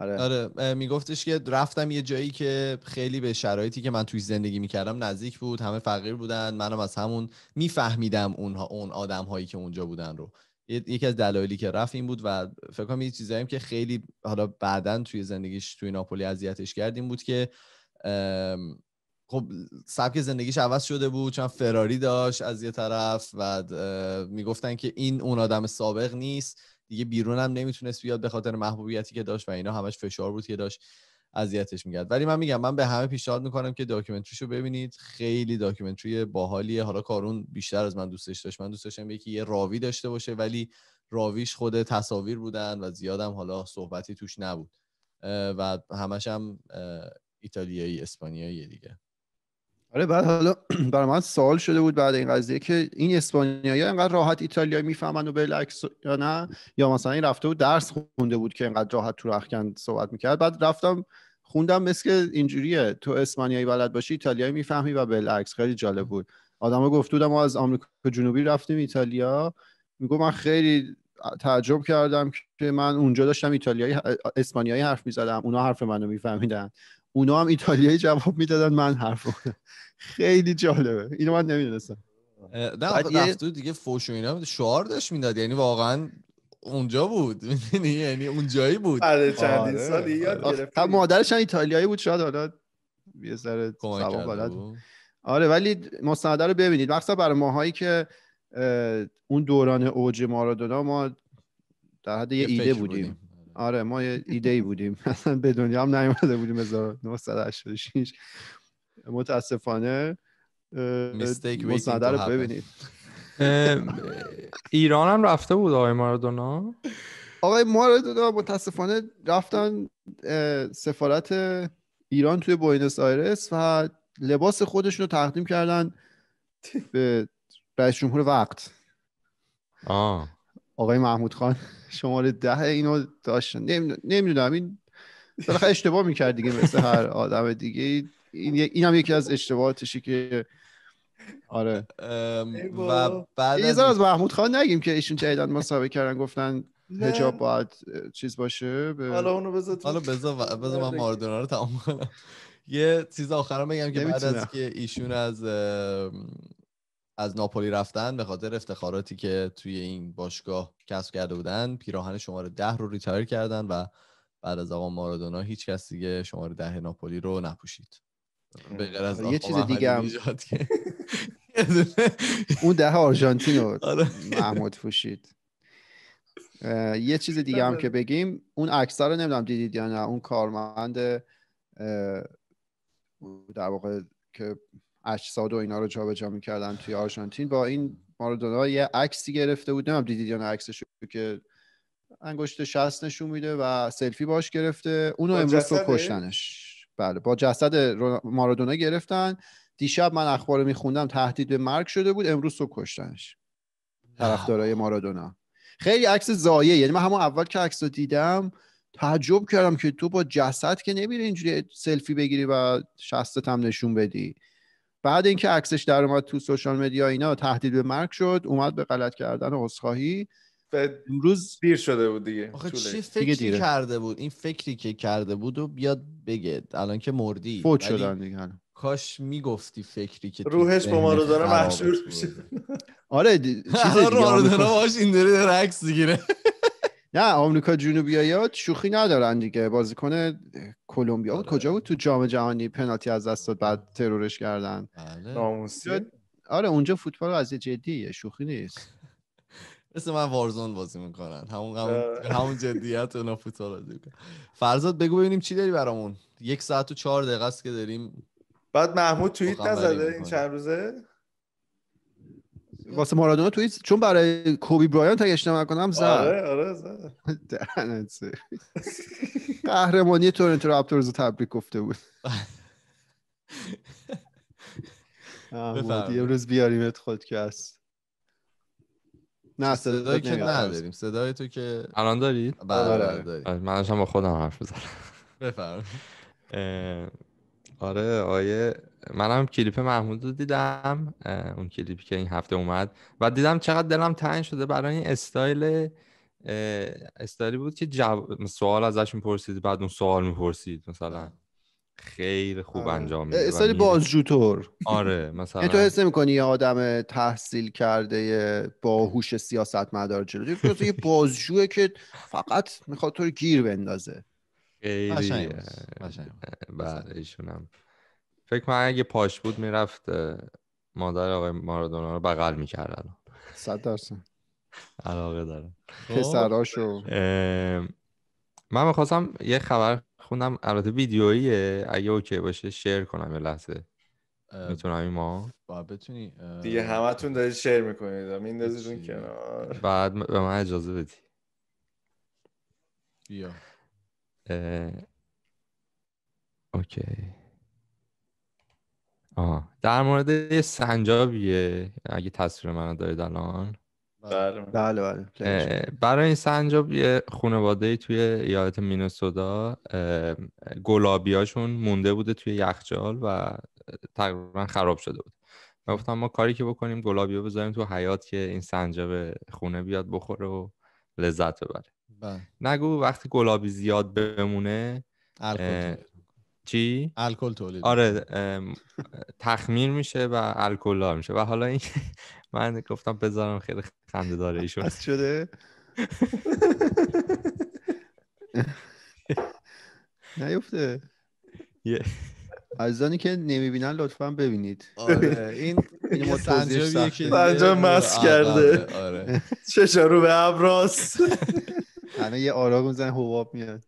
آره, آره میگفتش که رفتم یه جایی که خیلی به شرایطی که من توی زندگی میکردم نزدیک بود همه فقیر بودن منم از همون میفهمیدم اونها اون آدم هایی که اونجا بودن رو یکی از دلایلی که رفت این بود و فکر کنم یه چیزایی که خیلی حالا بعدا توی زندگیش توی ناپولی اذیتش کردیم بود که خب سبک زندگیش عوض شده بود چون فراری داشت از یه طرف و میگفتن که این اون آدم سابق نیست دیگه بیرون هم نمیتونست بیاد به خاطر محبوبیتی که داشت و اینا همش فشار بود که داشت اذیتش میگرد ولی من میگم من به همه پیشنهاد میکنم که داکیومنتریشو ببینید خیلی داکیومنتری باحالیه حالا کارون بیشتر از من دوستش داشت من دوست داشتم یکی یه راوی داشته باشه ولی راویش خود تصاویر بودن و زیادم حالا صحبتی توش نبود و همش هم ایتالیایی اسپانیایی دیگه آره بعد حالا برای من سوال شده بود بعد این قضیه که این اسپانیایی اینقدر راحت ایتالیایی میفهمن و بالعکس یا نه یا مثلا این رفته بود درس خونده بود که اینقدر راحت تو رخکن صحبت میکرد بعد رفتم خوندم مثل اینجوریه تو اسپانیایی بلد باشی ایتالیایی میفهمی و بالعکس خیلی جالب بود آدما گفت بودم ما از آمریکا جنوبی رفتیم ایتالیا میگو من خیلی تعجب کردم که من اونجا داشتم ایتالیایی اسپانیایی حرف میزدم اونا حرف منو میفهمیدن اونا هم ایتالیایی جواب میدادن من حرف رو خیلی جالبه اینو من نمیدونستم نه دیگه فوش و اینا شعار داشت میداد یعنی واقعا اونجا بود میدونی یعنی اونجایی بود آره چندین آره. سالی یاد خب مادرش هم ایتالیایی بود شاید حالا یه ذره بلد آره ولی مستنده رو ببینید مخصوصا برای ماهایی که اون دوران اوج مارادونا ما در حد یه ایده بودیم. آره ما یه ایده ای بودیم اصلا به دنیا هم نیومده بودیم 1986 متاسفانه مستنده رو ببینید ایران هم رفته بود آقای ماردونا آقای ماردونا متاسفانه رفتن سفارت ایران توی بوینس آیرس و لباس خودشون رو تقدیم کردن به رئیس جمهور وقت آه. آقای محمود خان شماره ده اینو داشتن نمیدونم این بالاخره اشتباه میکرد دیگه مثل هر آدم دیگه این, این هم یکی از اشتباهاتشی که آره و بعد از محمود خان نگیم که ایشون جدیدن مسابقه کردن گفتن حجاب باید چیز باشه حالا اونو بذار حالا بذار بذار من ماردونا رو تمام کنم یه چیز آخرم بگم که بعد از که ایشون از از ناپولی رفتن به خاطر افتخاراتی که توی این باشگاه کسب کرده بودن پیراهن شماره ده رو ریتایر کردن و بعد از آقا مارادونا هیچ کس دیگه شماره ده ناپولی رو نپوشید یه چیز دیگه هم اون ده آرژانتین رو محمود پوشید یه چیز دیگه هم که بگیم اون اکثر رو نمیدونم دیدید یا نه اون کارمند در واقع که اجساد و اینا رو جابجا میکردن توی آرژانتین با این مارادونا یه عکسی گرفته بود نمیدونم دیدید یا نه عکسش که انگشت شست نشون میده و سلفی باش گرفته اونو با امروز تو کشتنش بله با جسد مارادونا گرفتن دیشب من اخبار میخوندم تهدید به مرگ شده بود امروز تو کشتنش طرفدارای مارادونا خیلی عکس زایه یعنی من همون اول که عکس رو دیدم تعجب کردم که تو با جسد که نمیره اینجوری سلفی بگیری و شستت هم نشون بدی بعد اینکه عکسش در اومد تو سوشال مدیا اینا تهدید به مرگ شد اومد به غلط کردن عذرخواهی امروز دیر شده بود دیگه آخه دیگه کرده بود این فکری که کرده بود و بیاد بگه الان که مردی فوت شدن دیگه کاش میگفتی فکری که روحش با مارادونا محشور میشه آره چیز دیگه رو این داره عکس دیگه نه آمریکا جنوبی ها شوخی ندارن دیگه بازیکن کلمبیا کجا بود تو جام جهانی پنالتی از دست داد بعد ترورش کردن آره. آره اونجا فوتبال از جدیه شوخی نیست مثل من وارزون بازی میکنن همون آره. همون جدیت اونا فوتبال بازی میکنن فرزاد بگو ببینیم چی داری برامون یک ساعت و چهار دقیقه است که داریم بعد محمود توییت نزده این چند روزه واسه مارادونا توی چون برای کوبی برایان تا اشتباه کنم زد آره آره زد قهرمانی تورنتو رپتورز رو تبریک گفته بود احمدی امروز ات خود که هست نه صدایی که نداریم صدای تو که الان دارید؟ بله آره. داریم آره، من با خودم حرف بزنم بفرم آره آیه منم کلیپ محمود رو دیدم اون کلیپی که این هفته اومد و دیدم چقدر دلم تنگ شده برای این استایل استایلی بود که سوال ازش میپرسید بعد اون سوال میپرسید مثلا خیلی خوب آره. انجام میده استایل بازجوتور آره یعنی مثلا تو حس میکنی یه آدم تحصیل کرده باهوش سیاستمدار جلو تو یه بازجوه که فقط میخواد تو رو گیر بندازه خیلی بله ایشونم فکر کنم اگه پاش بود میرفت مادر آقای مارادونا رو بغل میکرد الان صد درصد علاقه دارم خب. پسراشو من میخواستم یه خبر خوندم البته ویدیوییه اگه اوکی باشه شیر کنم یه لحظه میتونم این ما بتونی دیگه همتون دارید شیر میکنید میندازیشون کنار بعد به من اجازه بدی بیا اوکی آه. در مورد یه سنجابیه اگه تصویر منو دارید الان بله بله, بله. بله،, بله. برای این سنجاب یه خانواده ای توی ایالت مینوسودا گلابیاشون مونده بوده توی یخچال و تقریبا خراب شده بود من گفتم ما کاری که بکنیم گلابیا بذاریم تو حیات که این سنجاب خونه بیاد بخوره و لذت ببره نگو وقتی گلابی زیاد بمونه چی الکل تولید آره تخمیر میشه و الکل میشه و حالا این من گفتم بذارم خیلی خنده داره ایشون بس شده نیفته عزیزانی که نمیبینن لطفا ببینید آره این سنجاب آره، مست آره، کرده آره, آره. رو به ابراز همه یه آراغ زن هواب میاد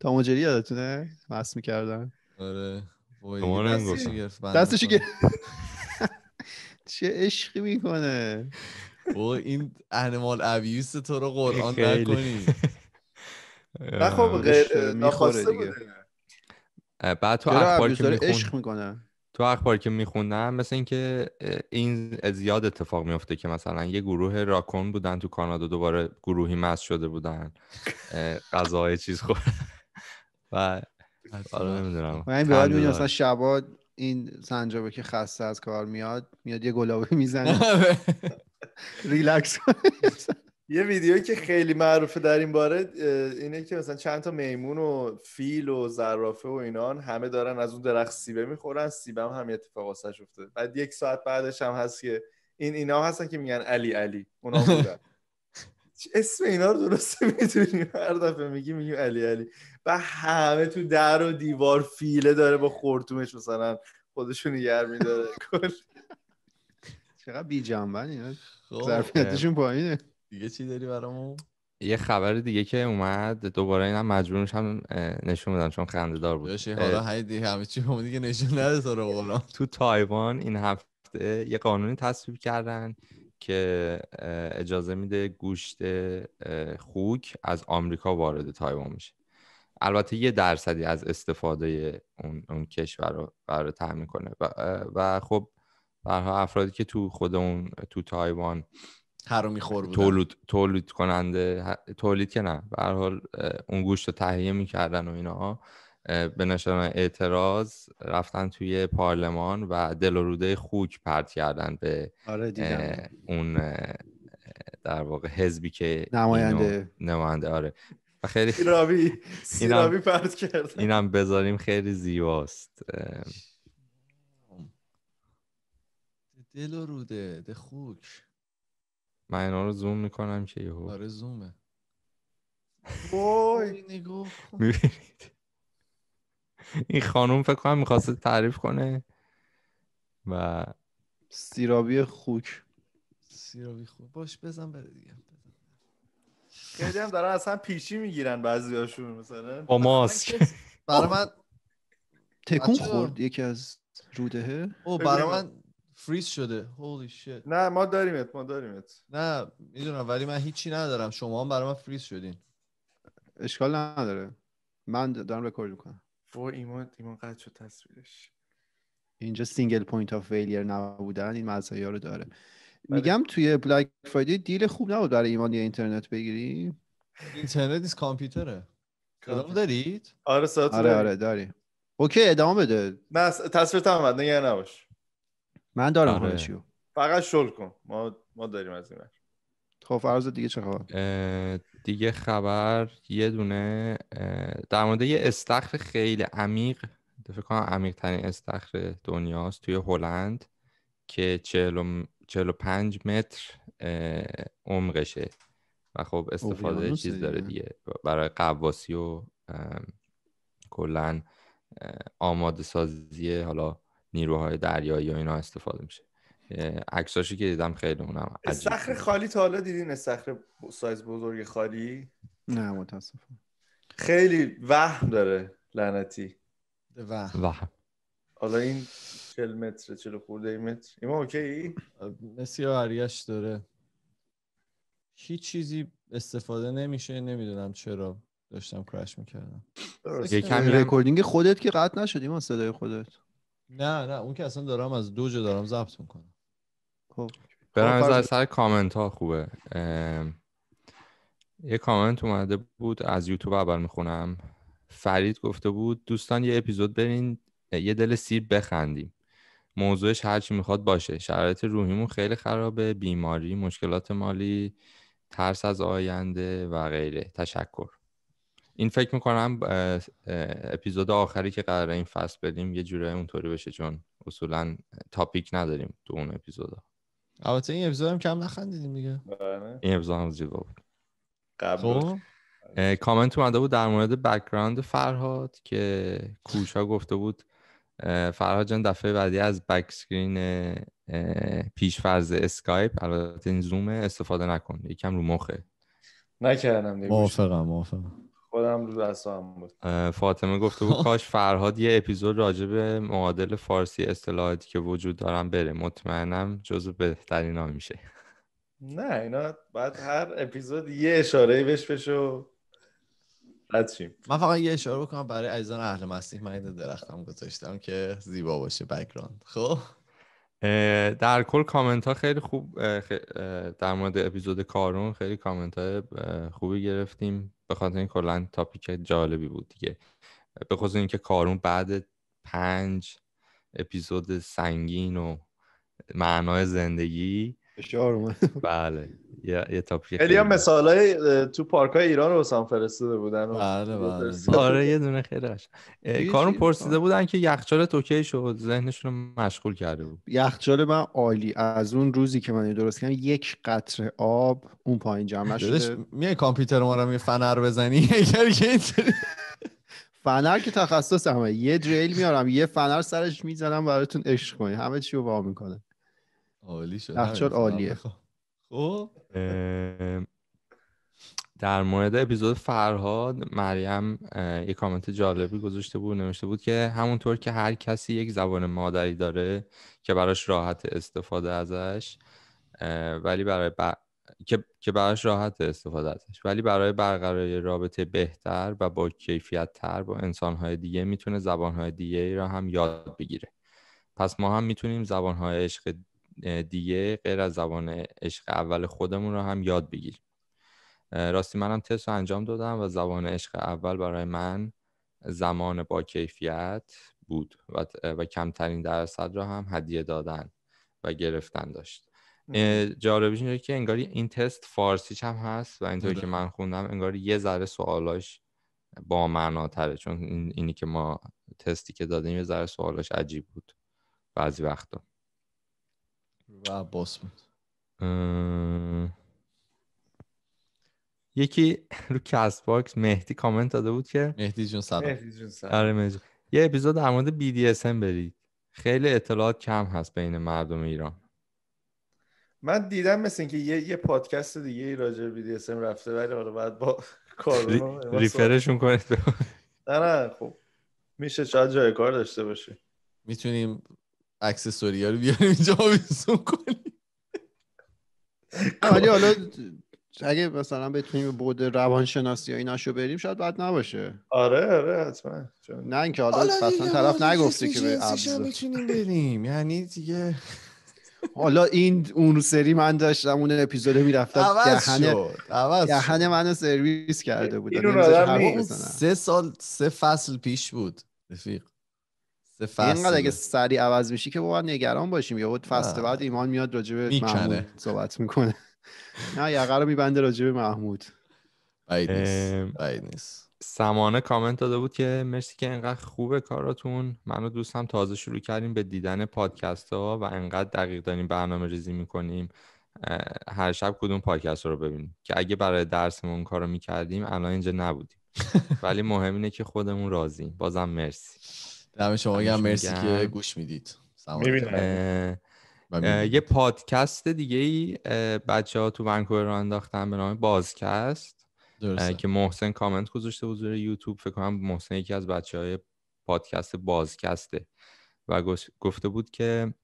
تا مجری یادتونه مست میکردن آره. دستش گرفت چه عشقی میکنه او این انیمال ابیوس تو رو قرآن نکنی خب نخواسته بوده بعد تو اخبار که عشق میکنه تو اخبار که میخوندم مثل اینکه این زیاد اتفاق میفته که مثلا یه گروه راکون بودن تو کانادا دوباره گروهی مست شده بودن غذای چیز خورد و آره, آره. نمیدونم من مثلا شبا این سنجابه که خسته از کار میاد میاد یه گلابه میزنه ریلکس یه ویدیویی که خیلی معروفه در این باره اینه که مثلا چند تا میمون و فیل و زرافه و اینان همه دارن از اون درخت سیبه میخورن سیبه هم همین اتفاق افتاده بعد یک ساعت بعدش هم هست که این اینا هستن که میگن علی علی اونا بودن اسم اینا رو درسته هر دفعه میگی میگیم علی علی و همه تو در و دیوار فیله داره با خورتومش مثلا خودشون یار میداره کل چقدر بی جنبن خب. ظرفیتشون پایینه دیگه چی داری برامو؟ یه خبر دیگه که اومد دوباره هم مجبورش هم نشون بدم چون خنده دار بود حالا هیدی همه چی همون دیگه نشون نده تو تو تایوان این هفته یه قانونی تصویب کردن که اجازه میده گوشت خوک از آمریکا وارد تایوان میشه البته یه درصدی از استفاده اون, اون کشور رو قرار کنه و, و خب برها افرادی که تو خود اون تو تایوان هر میخور بودن تولید تولید کننده تولید که نه به حال اون گوشت رو تهیه میکردن و اینها به نشان اعتراض رفتن توی پارلمان و دل و روده خوک پرت کردن به آره اون در واقع حزبی که نماینده نماینده آره و خیلی سیرابی سیرابی فرض کرد اینم بذاریم خیلی زیباست دل و روده ده خوک من اینا رو زوم میکنم که یهو آره زومه وای نگاه میبینید این خانوم فکر کنم میخواست تعریف کنه و سیرابی خوک سیرابی خوک باش بزن بره دیگه خیلی هم دارن اصلا پیشی میگیرن بعضی هاشون مثلا با ماسک برای من تکون خورد یکی از رودهه او برای من فریز شده هولی نه ما داریمت ما داریمت نه میدونم ولی من هیچی ندارم شما هم برای من فریز شدین اشکال نداره من دارم رکورد میکنم و ایمان ایمان قد شد تصویرش اینجا سینگل پوینت آف فیلیر نبودن این مزایا رو داره بله. میگم توی بلک فرایدی دیل خوب نبود برای ایمان یا اینترنت بگیری اینترنت از کامپیوتره کدام دارید آره ساعت آره آره داری اوکی ادامه بده نه تصویر تمام نگه نباش من دارم آره. فقط شل کن ما ما داریم از این خب فرض دیگه چه خبر دیگه خبر یه دونه در مورد یه استخر خیلی عمیق فکر کنم عمیق ترین استخر دنیاست توی هلند که 40 45 متر عمقشه و خب استفاده چیز داره دیگه برای قواسی و کلا آماده سازی حالا نیروهای دریایی و اینا استفاده میشه عکساشو که دیدم خیلی اونم سخر خالی تا حالا دیدین سخر سایز بزرگ خالی نه متاسفم خیلی وهم داره لعنتی وهم وهم حالا این 40 متر 40 خورده متر ایما اوکی مسی داره هیچ چیزی استفاده نمیشه نمیدونم چرا داشتم کرش میکردم کمی رکوردینگ خودت که قطع نشد ایما صدای خودت نه نه اون که اصلا دارم از دو جا دارم ضبط میکنم خب برم از سر کامنت ها خوبه یه کامنت اومده بود از یوتیوب اول میخونم فرید گفته بود دوستان یه اپیزود برین یه دل سیر بخندیم موضوعش هر چی میخواد باشه شرایط روحیمون خیلی خرابه بیماری مشکلات مالی ترس از آینده و غیره تشکر این فکر میکنم اپیزود آخری که قراره این فصل بدیم یه جورایی اونطوری بشه چون اصولا تاپیک نداریم تو اون اپیزودا البته این اپیزود هم کم نخندیدیم دیگه بله. این اپیزود هم زیبا بود قبل خب. کامنت اومده بود در مورد بکراند فرهاد که کوشا گفته بود فرهاد جان دفعه بعدی از بک سکرین فرض اسکایپ البته این زومه استفاده نکن یکم رو مخه نکردم موافقم موافقم خودم رو دستم بود فاطمه گفته بود کاش فرهاد یه اپیزود راجع به معادل فارسی اصطلاحاتی که وجود دارم بره مطمئنم جزو بهترین ها میشه نه اینا بعد هر اپیزود یه اشاره بهش بشه من فقط یه اشاره بکنم برای عزیزان اهل مسیح من درختم گذاشتم که زیبا باشه بکراند خب در کل کامنت ها خیلی خوب در مورد اپیزود کارون خیلی کامنت های خوبی گرفتیم به خاطر این کلا تاپیک جالبی بود دیگه به خصوص اینکه کارون بعد پنج اپیزود سنگین و معنای زندگی بله یه یه تاپیک خیلی هم تو پارک های ایران رو سان بودن بله بله, بله. آره یه دونه خیلی کارون پرسیده بودن که یخچال توکی شد ذهنشون رو مشغول کرده بود یخچال من عالی از اون روزی که من درست کردم یک قطره آب اون پایین جمع شده میای کامپیوتر ما رو فنر بزنی اگر که فنر که تخصص همه یه دریل میارم یه فنر سرش میزنم براتون عشق کنی همه چی رو وا میکنه عالی شد یخچال آره، عالیه خب. و خب. در مورد اپیزود فرهاد مریم یه کامنت جالبی گذاشته بود نوشته بود که همونطور که هر کسی یک زبان مادری داره که براش راحت استفاده ازش ولی برای که... که براش راحت استفاده ازش ولی برای برقراری رابطه بهتر و با کیفیت تر با انسانهای دیگه میتونه زبانهای دیگه را هم یاد بگیره پس ما هم میتونیم زبانهای عشق دیگه غیر از زبان عشق اول خودمون رو هم یاد بگیریم راستی منم تست رو انجام دادم و زبان عشق اول برای من زمان با کیفیت بود و, کمترین درصد رو هم هدیه دادن و گرفتن داشت جالبش اینه که انگاری این تست فارسی هم هست و اینطوری بله. که من خوندم انگاری یه ذره سوالاش با معناتره چون اینی که ما تستی که دادیم یه ذره سوالاش عجیب بود بعضی وقتا عباس بود یکی رو کست باکس مهدی کامنت داده بود که مهدی جون سلام آره مهدی. یه اپیزود در مورد ام برید خیلی اطلاعات کم هست بین مردم ایران من دیدم مثل اینکه یه, پادکست دیگه ای راجع به ام رفته ولی حالا بعد با کار ریفرشون کنید نه خب میشه شاید جای کار داشته باشه میتونیم اکسسوری ها رو بیاریم اینجا آویزون کنیم ولی حالا اگه مثلا بتونیم بود روانشناسی یا ایناشو بریم شاید بد نباشه آره آره حتما نه اینکه حالا اصلا طرف نگفتی که به میتونیم بریم یعنی دیگه حالا این اون سری من داشتم اون اپیزود میرفتم دهن دهن منو سرویس کرده بود سه سال سه فصل پیش بود رفیق اینقدر سریع عوض میشی که باید نگران باشیم یا فست بعد ایمان میاد راجب محمود صحبت میکنه نه یه رو میبنده راجب محمود باید نیست سمانه کامنت داده بود که مرسی که انقدر خوبه کاراتون من و دوستم تازه شروع کردیم به دیدن پادکست ها و انقدر دقیق داریم برنامه ریزی میکنیم هر شب کدوم پادکست رو ببینیم که اگه برای درسمون کارو میکردیم الان اینجا نبودیم ولی مهم اینه که خودمون راضیم بازم مرسی دم شما گم مرسی که گوش میدید میبینم یه پادکست دیگه ای بچه ها تو ونکوور رو انداختن به نام بازکست که محسن کامنت گذاشته روی یوتیوب فکر کنم محسن یکی از بچه های پادکست بازکسته و گفته بود که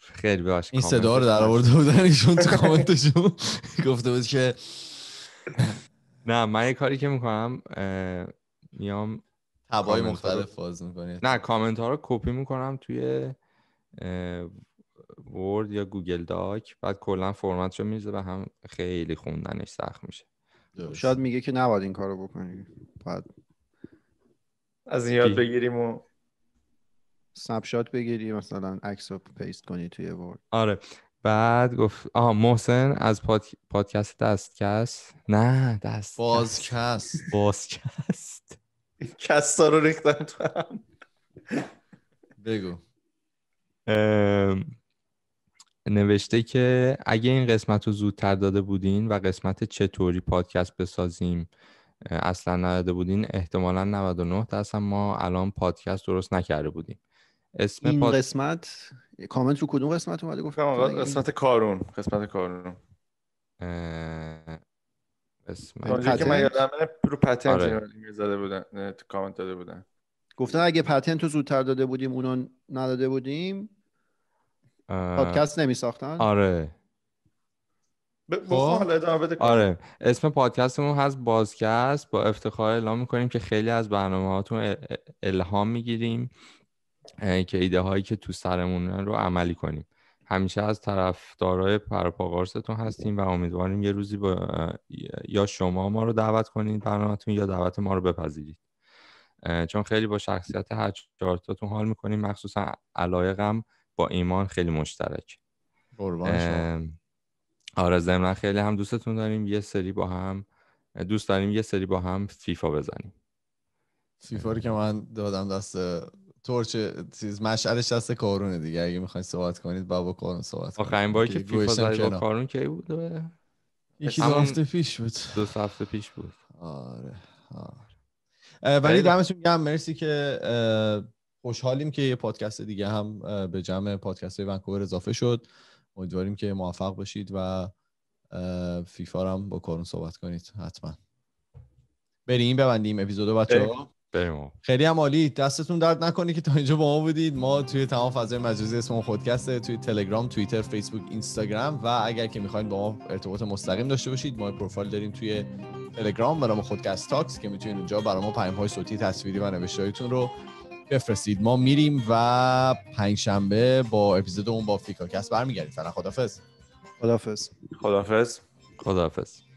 خیلی باش این صدا رو در آورده بودن ایشون تو کامنتشون گفته بود که نه من یه کاری که میکنم میام تبای مختلف فاز میکنی نه کامنت ها رو کپی میکنم توی ورد یا گوگل داک بعد کلا فرمت رو میریزه و هم خیلی خوندنش سخت میشه شاید میگه که نباید این کارو بکنی بعد از این یاد بگیریم و سنپشات بگیری مثلا عکس رو پیست کنی توی ورد آره بعد گفت آها محسن از پاد... پادکست کس نه دست بازکست بازکست کستا رو ریختن تو هم بگو نوشته که اگه این قسمت رو زودتر داده بودین و قسمت چطوری پادکست بسازیم اصلا نداده بودین احتمالا 99 درصد ما الان پادکست درست نکرده بودیم اسم این قسمت کامنت رو کدوم قسمت اومده گفت؟ قسمت کارون قسمت کارون اه... که من یادم رو پتنت آره. زده بودن کامنت داده بودن گفتن اگه پتنت رو زودتر داده بودیم اونو نداده بودیم اه... پادکست نمی ساختن آره خب؟ آره اسم پادکستمون هست بازکست با افتخار اعلام میکنیم که خیلی از برنامه هاتون الهام میگیریم که ایده هایی که تو سرمون رو عملی کنیم همیشه از طرفدارای پرپاگارستون هستیم و امیدواریم یه روزی با یا شما ما رو دعوت کنید برنامهتون یا دعوت ما رو بپذیرید چون خیلی با شخصیت هر تاتون حال میکنیم مخصوصا علایقم با ایمان خیلی مشترک قربان آره خیلی هم دوستتون داریم یه سری با هم دوست داریم یه سری با هم فیفا بزنیم فیفا که من دادم دست تورچ چیز مشعلش دست کارونه دیگه اگه میخواین صحبت کنید با با کارون صحبت کنید آخرین باری که فیفا زدی با کارون کی بود یکی دو هفته پیش بود دو هفته پیش بود آره آره ولی دمتون گرم مرسی که خوشحالیم که یه پادکست دیگه هم به جمع پادکست های ونکوور اضافه شد امیدواریم که موفق باشید و فیفا هم با کارون صحبت کنید حتما بریم ببندیم اپیزودو بچه‌ها خیلی هم عالی دستتون درد نکنید که تا اینجا با ما بودید ما توی تمام فضای مجازی اسم پادکست توی تلگرام توییتر فیسبوک اینستاگرام و اگر که میخواین با ما ارتباط مستقیم داشته باشید ما پروفایل داریم توی تلگرام ما خودکست تاکس که میتونید اونجا برای ما پیام های صوتی تصویری و نوشتهایتون رو بفرستید ما میریم و پنج شنبه با اپیزود اون با فیکاکست برمیگردیم فعلا خدافظ خدافظ خدافظ خدافظ